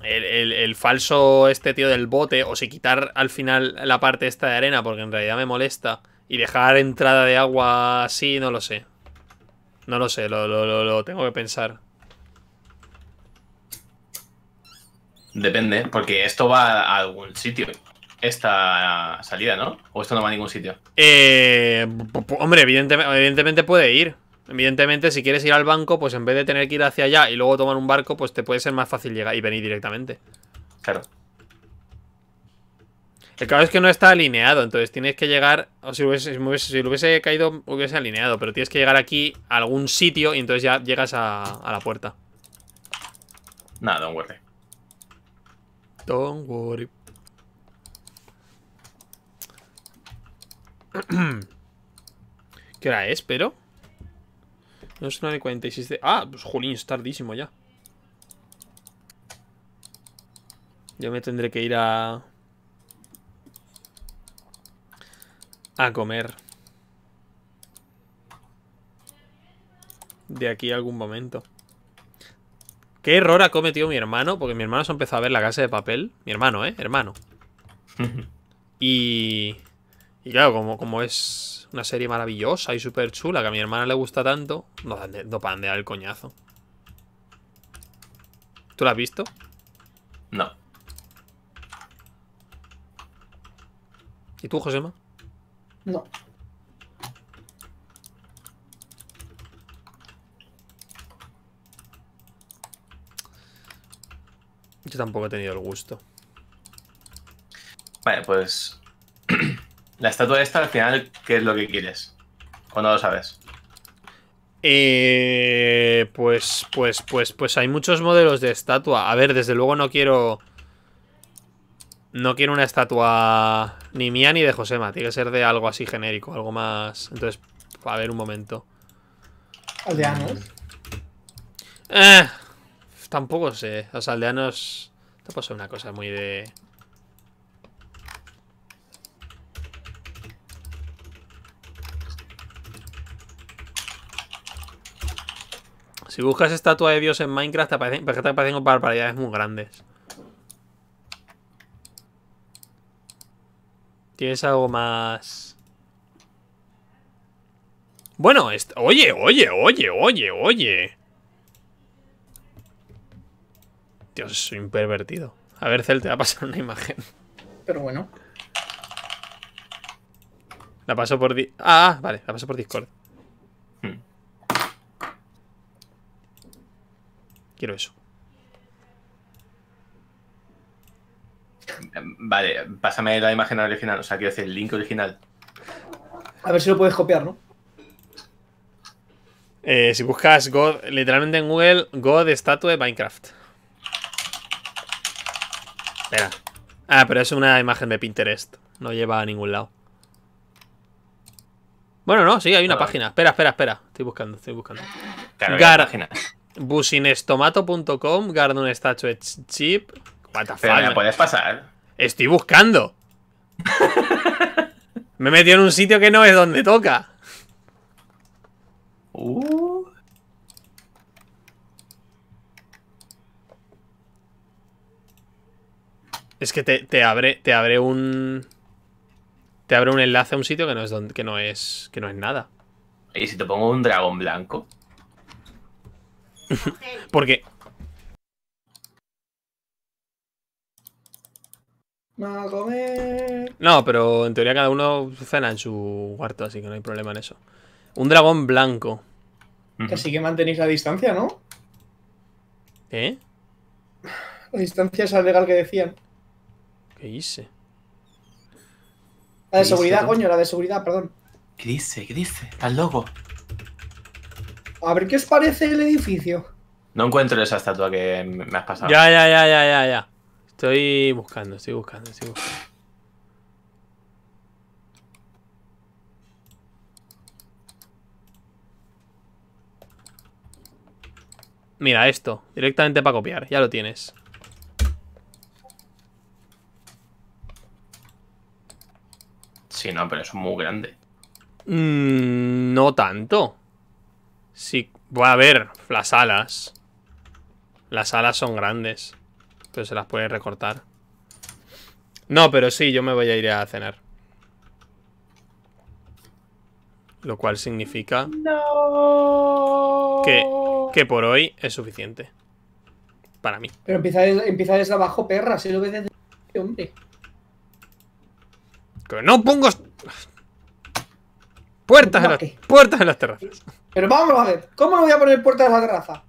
el, falso este tío del bote, o si quitar al final la parte esta de arena, porque en realidad me molesta, y dejar entrada de agua así, no lo sé. No lo sé, lo, tengo que pensar. Depende, porque esto va a algún sitio. Esta salida, ¿no? ¿O esto no va a ningún sitio? Eh, hombre, evidentemente, evidentemente puede ir. Evidentemente, si quieres ir al banco, pues en vez de tener que ir hacia allá y luego tomar un barco, pues te puede ser más fácil llegar y venir directamente. Claro. El caso es que no está alineado, entonces tienes que llegar. O si, lo hubiese caído, hubiese alineado, pero tienes que llegar aquí a algún sitio y entonces ya llegas a, la puerta. Nada, don't worry. Don't worry. ¿Qué hora es, pero? No es una de 46 de... Ah, pues jolín, es tardísimo ya. Yo me tendré que ir a... a comer. De aquí a algún momento. ¿Qué error ha cometido mi hermano? Porque mi hermano se ha empezado a ver la casa de papel. Mi hermano, ¿eh? Hermano. y... Y claro, como, como es una serie maravillosa y súper chula que a mi hermana le gusta tanto, no, no el coñazo. ¿Tú la has visto? No. ¿Y tú, Josema? No. Yo tampoco he tenido el gusto. Vale, pues. la estatua esta, al final, ¿qué es lo que quieres? ¿O no lo sabes? Eh, pues, pues, pues, pues hay muchos modelos de estatua. A ver, desde luego no quiero. No quiero una estatua ni mía ni de Josema. Tiene que ser de algo así genérico, algo más... Entonces, a ver un momento. ¿Aldeanos? Eh, tampoco sé. Los aldeanos... Tampoco son una cosa muy de... Si buscas estatua de Dios en Minecraft, te aparecen, te aparecen barbaridades muy grandes. Tienes algo más... Bueno, oye, oye, oye, oye, oye. Dios, soy un pervertido. A ver, Cel, te va a pasar una imagen. Pero bueno. La paso por... Ah, ah, vale, la paso por Discord. Hmm. Quiero eso. Vale, pásame la imagen original, o sea, quiero decir, el link original. A ver si lo puedes copiar, ¿no? Eh, si buscas God, literalmente en Google, God Statue Minecraft. Espera. Ah, pero es una imagen de Pinterest. No lleva a ningún lado. Bueno, no, sí, hay una ah, página. Espera, espera, espera. Estoy buscando, estoy buscando. Claro, Gar businestomato.com, Garden Statue Chip. What the fuck. puedes pasar? Estoy buscando. Me metí en un sitio que no es donde toca. Uh. Es que te, abre. Te abre un. Te abre un enlace a un sitio que no es que no es. que no es nada. ¿Y si te pongo un dragón blanco? Porque No, pero en teoría cada uno cena en su cuarto, así que no hay problema en eso. Un dragón blanco. Así que mantenéis la distancia, ¿no? ¿Eh? La distancia es al legal que decían. ¿Qué hice? La de seguridad, coño, la de seguridad, perdón. ¿Qué dice? ¿Qué dice? ¿Estás loco? A ver qué os parece el edificio. No encuentro esa estatua que me has pasado. Ya, ya, ya, ya, ya, ya. Estoy buscando, estoy buscando, estoy buscando. Mira, esto. Directamente para copiar. Ya lo tienes. Sí, no, pero es muy grande. Mm, no tanto. Sí. voy a ver, las alas. Las alas son grandes. Pero se las puede recortar. No, pero sí, yo me voy a ir a cenar. Lo cual significa... Que, por hoy es suficiente. Para mí. Pero empieza, abajo, perra. Si lo ves desde... Hombre. Que no pongo... Puertas en, las, puertas en las terrazas. Pero vamos a ver, ¿cómo lo voy a poner puertas en la terraza?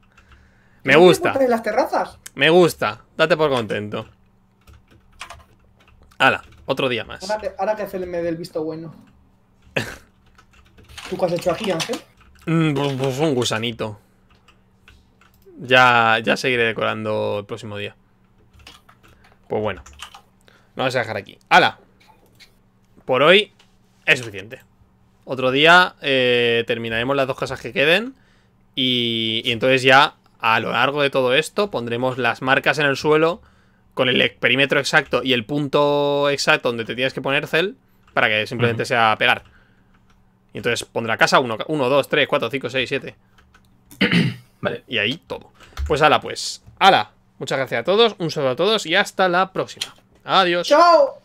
Me gusta. las terrazas? Me gusta. Date por contento. Hala, otro día más. Ahora que, me el me del visto bueno. ¿Tú qué has hecho aquí, Ángel? Mm, pues, pues un gusanito. Ya, ya seguiré decorando el próximo día. Pues bueno. no vamos a dejar aquí. ¡Hala! Por hoy es suficiente. Otro día eh, terminaremos las dos casas que queden. y, y entonces ya a lo largo de todo esto pondremos las marcas en el suelo con el perímetro exacto y el punto exacto donde te tienes que poner cel para que simplemente sea pegar. Y entonces pondrá casa 1, 2, 3, 4, 5, 6, 7. Vale. Y ahí todo. Pues ala, pues. Ala. Muchas gracias a todos, un saludo a todos y hasta la próxima. Adiós. ¡Chao!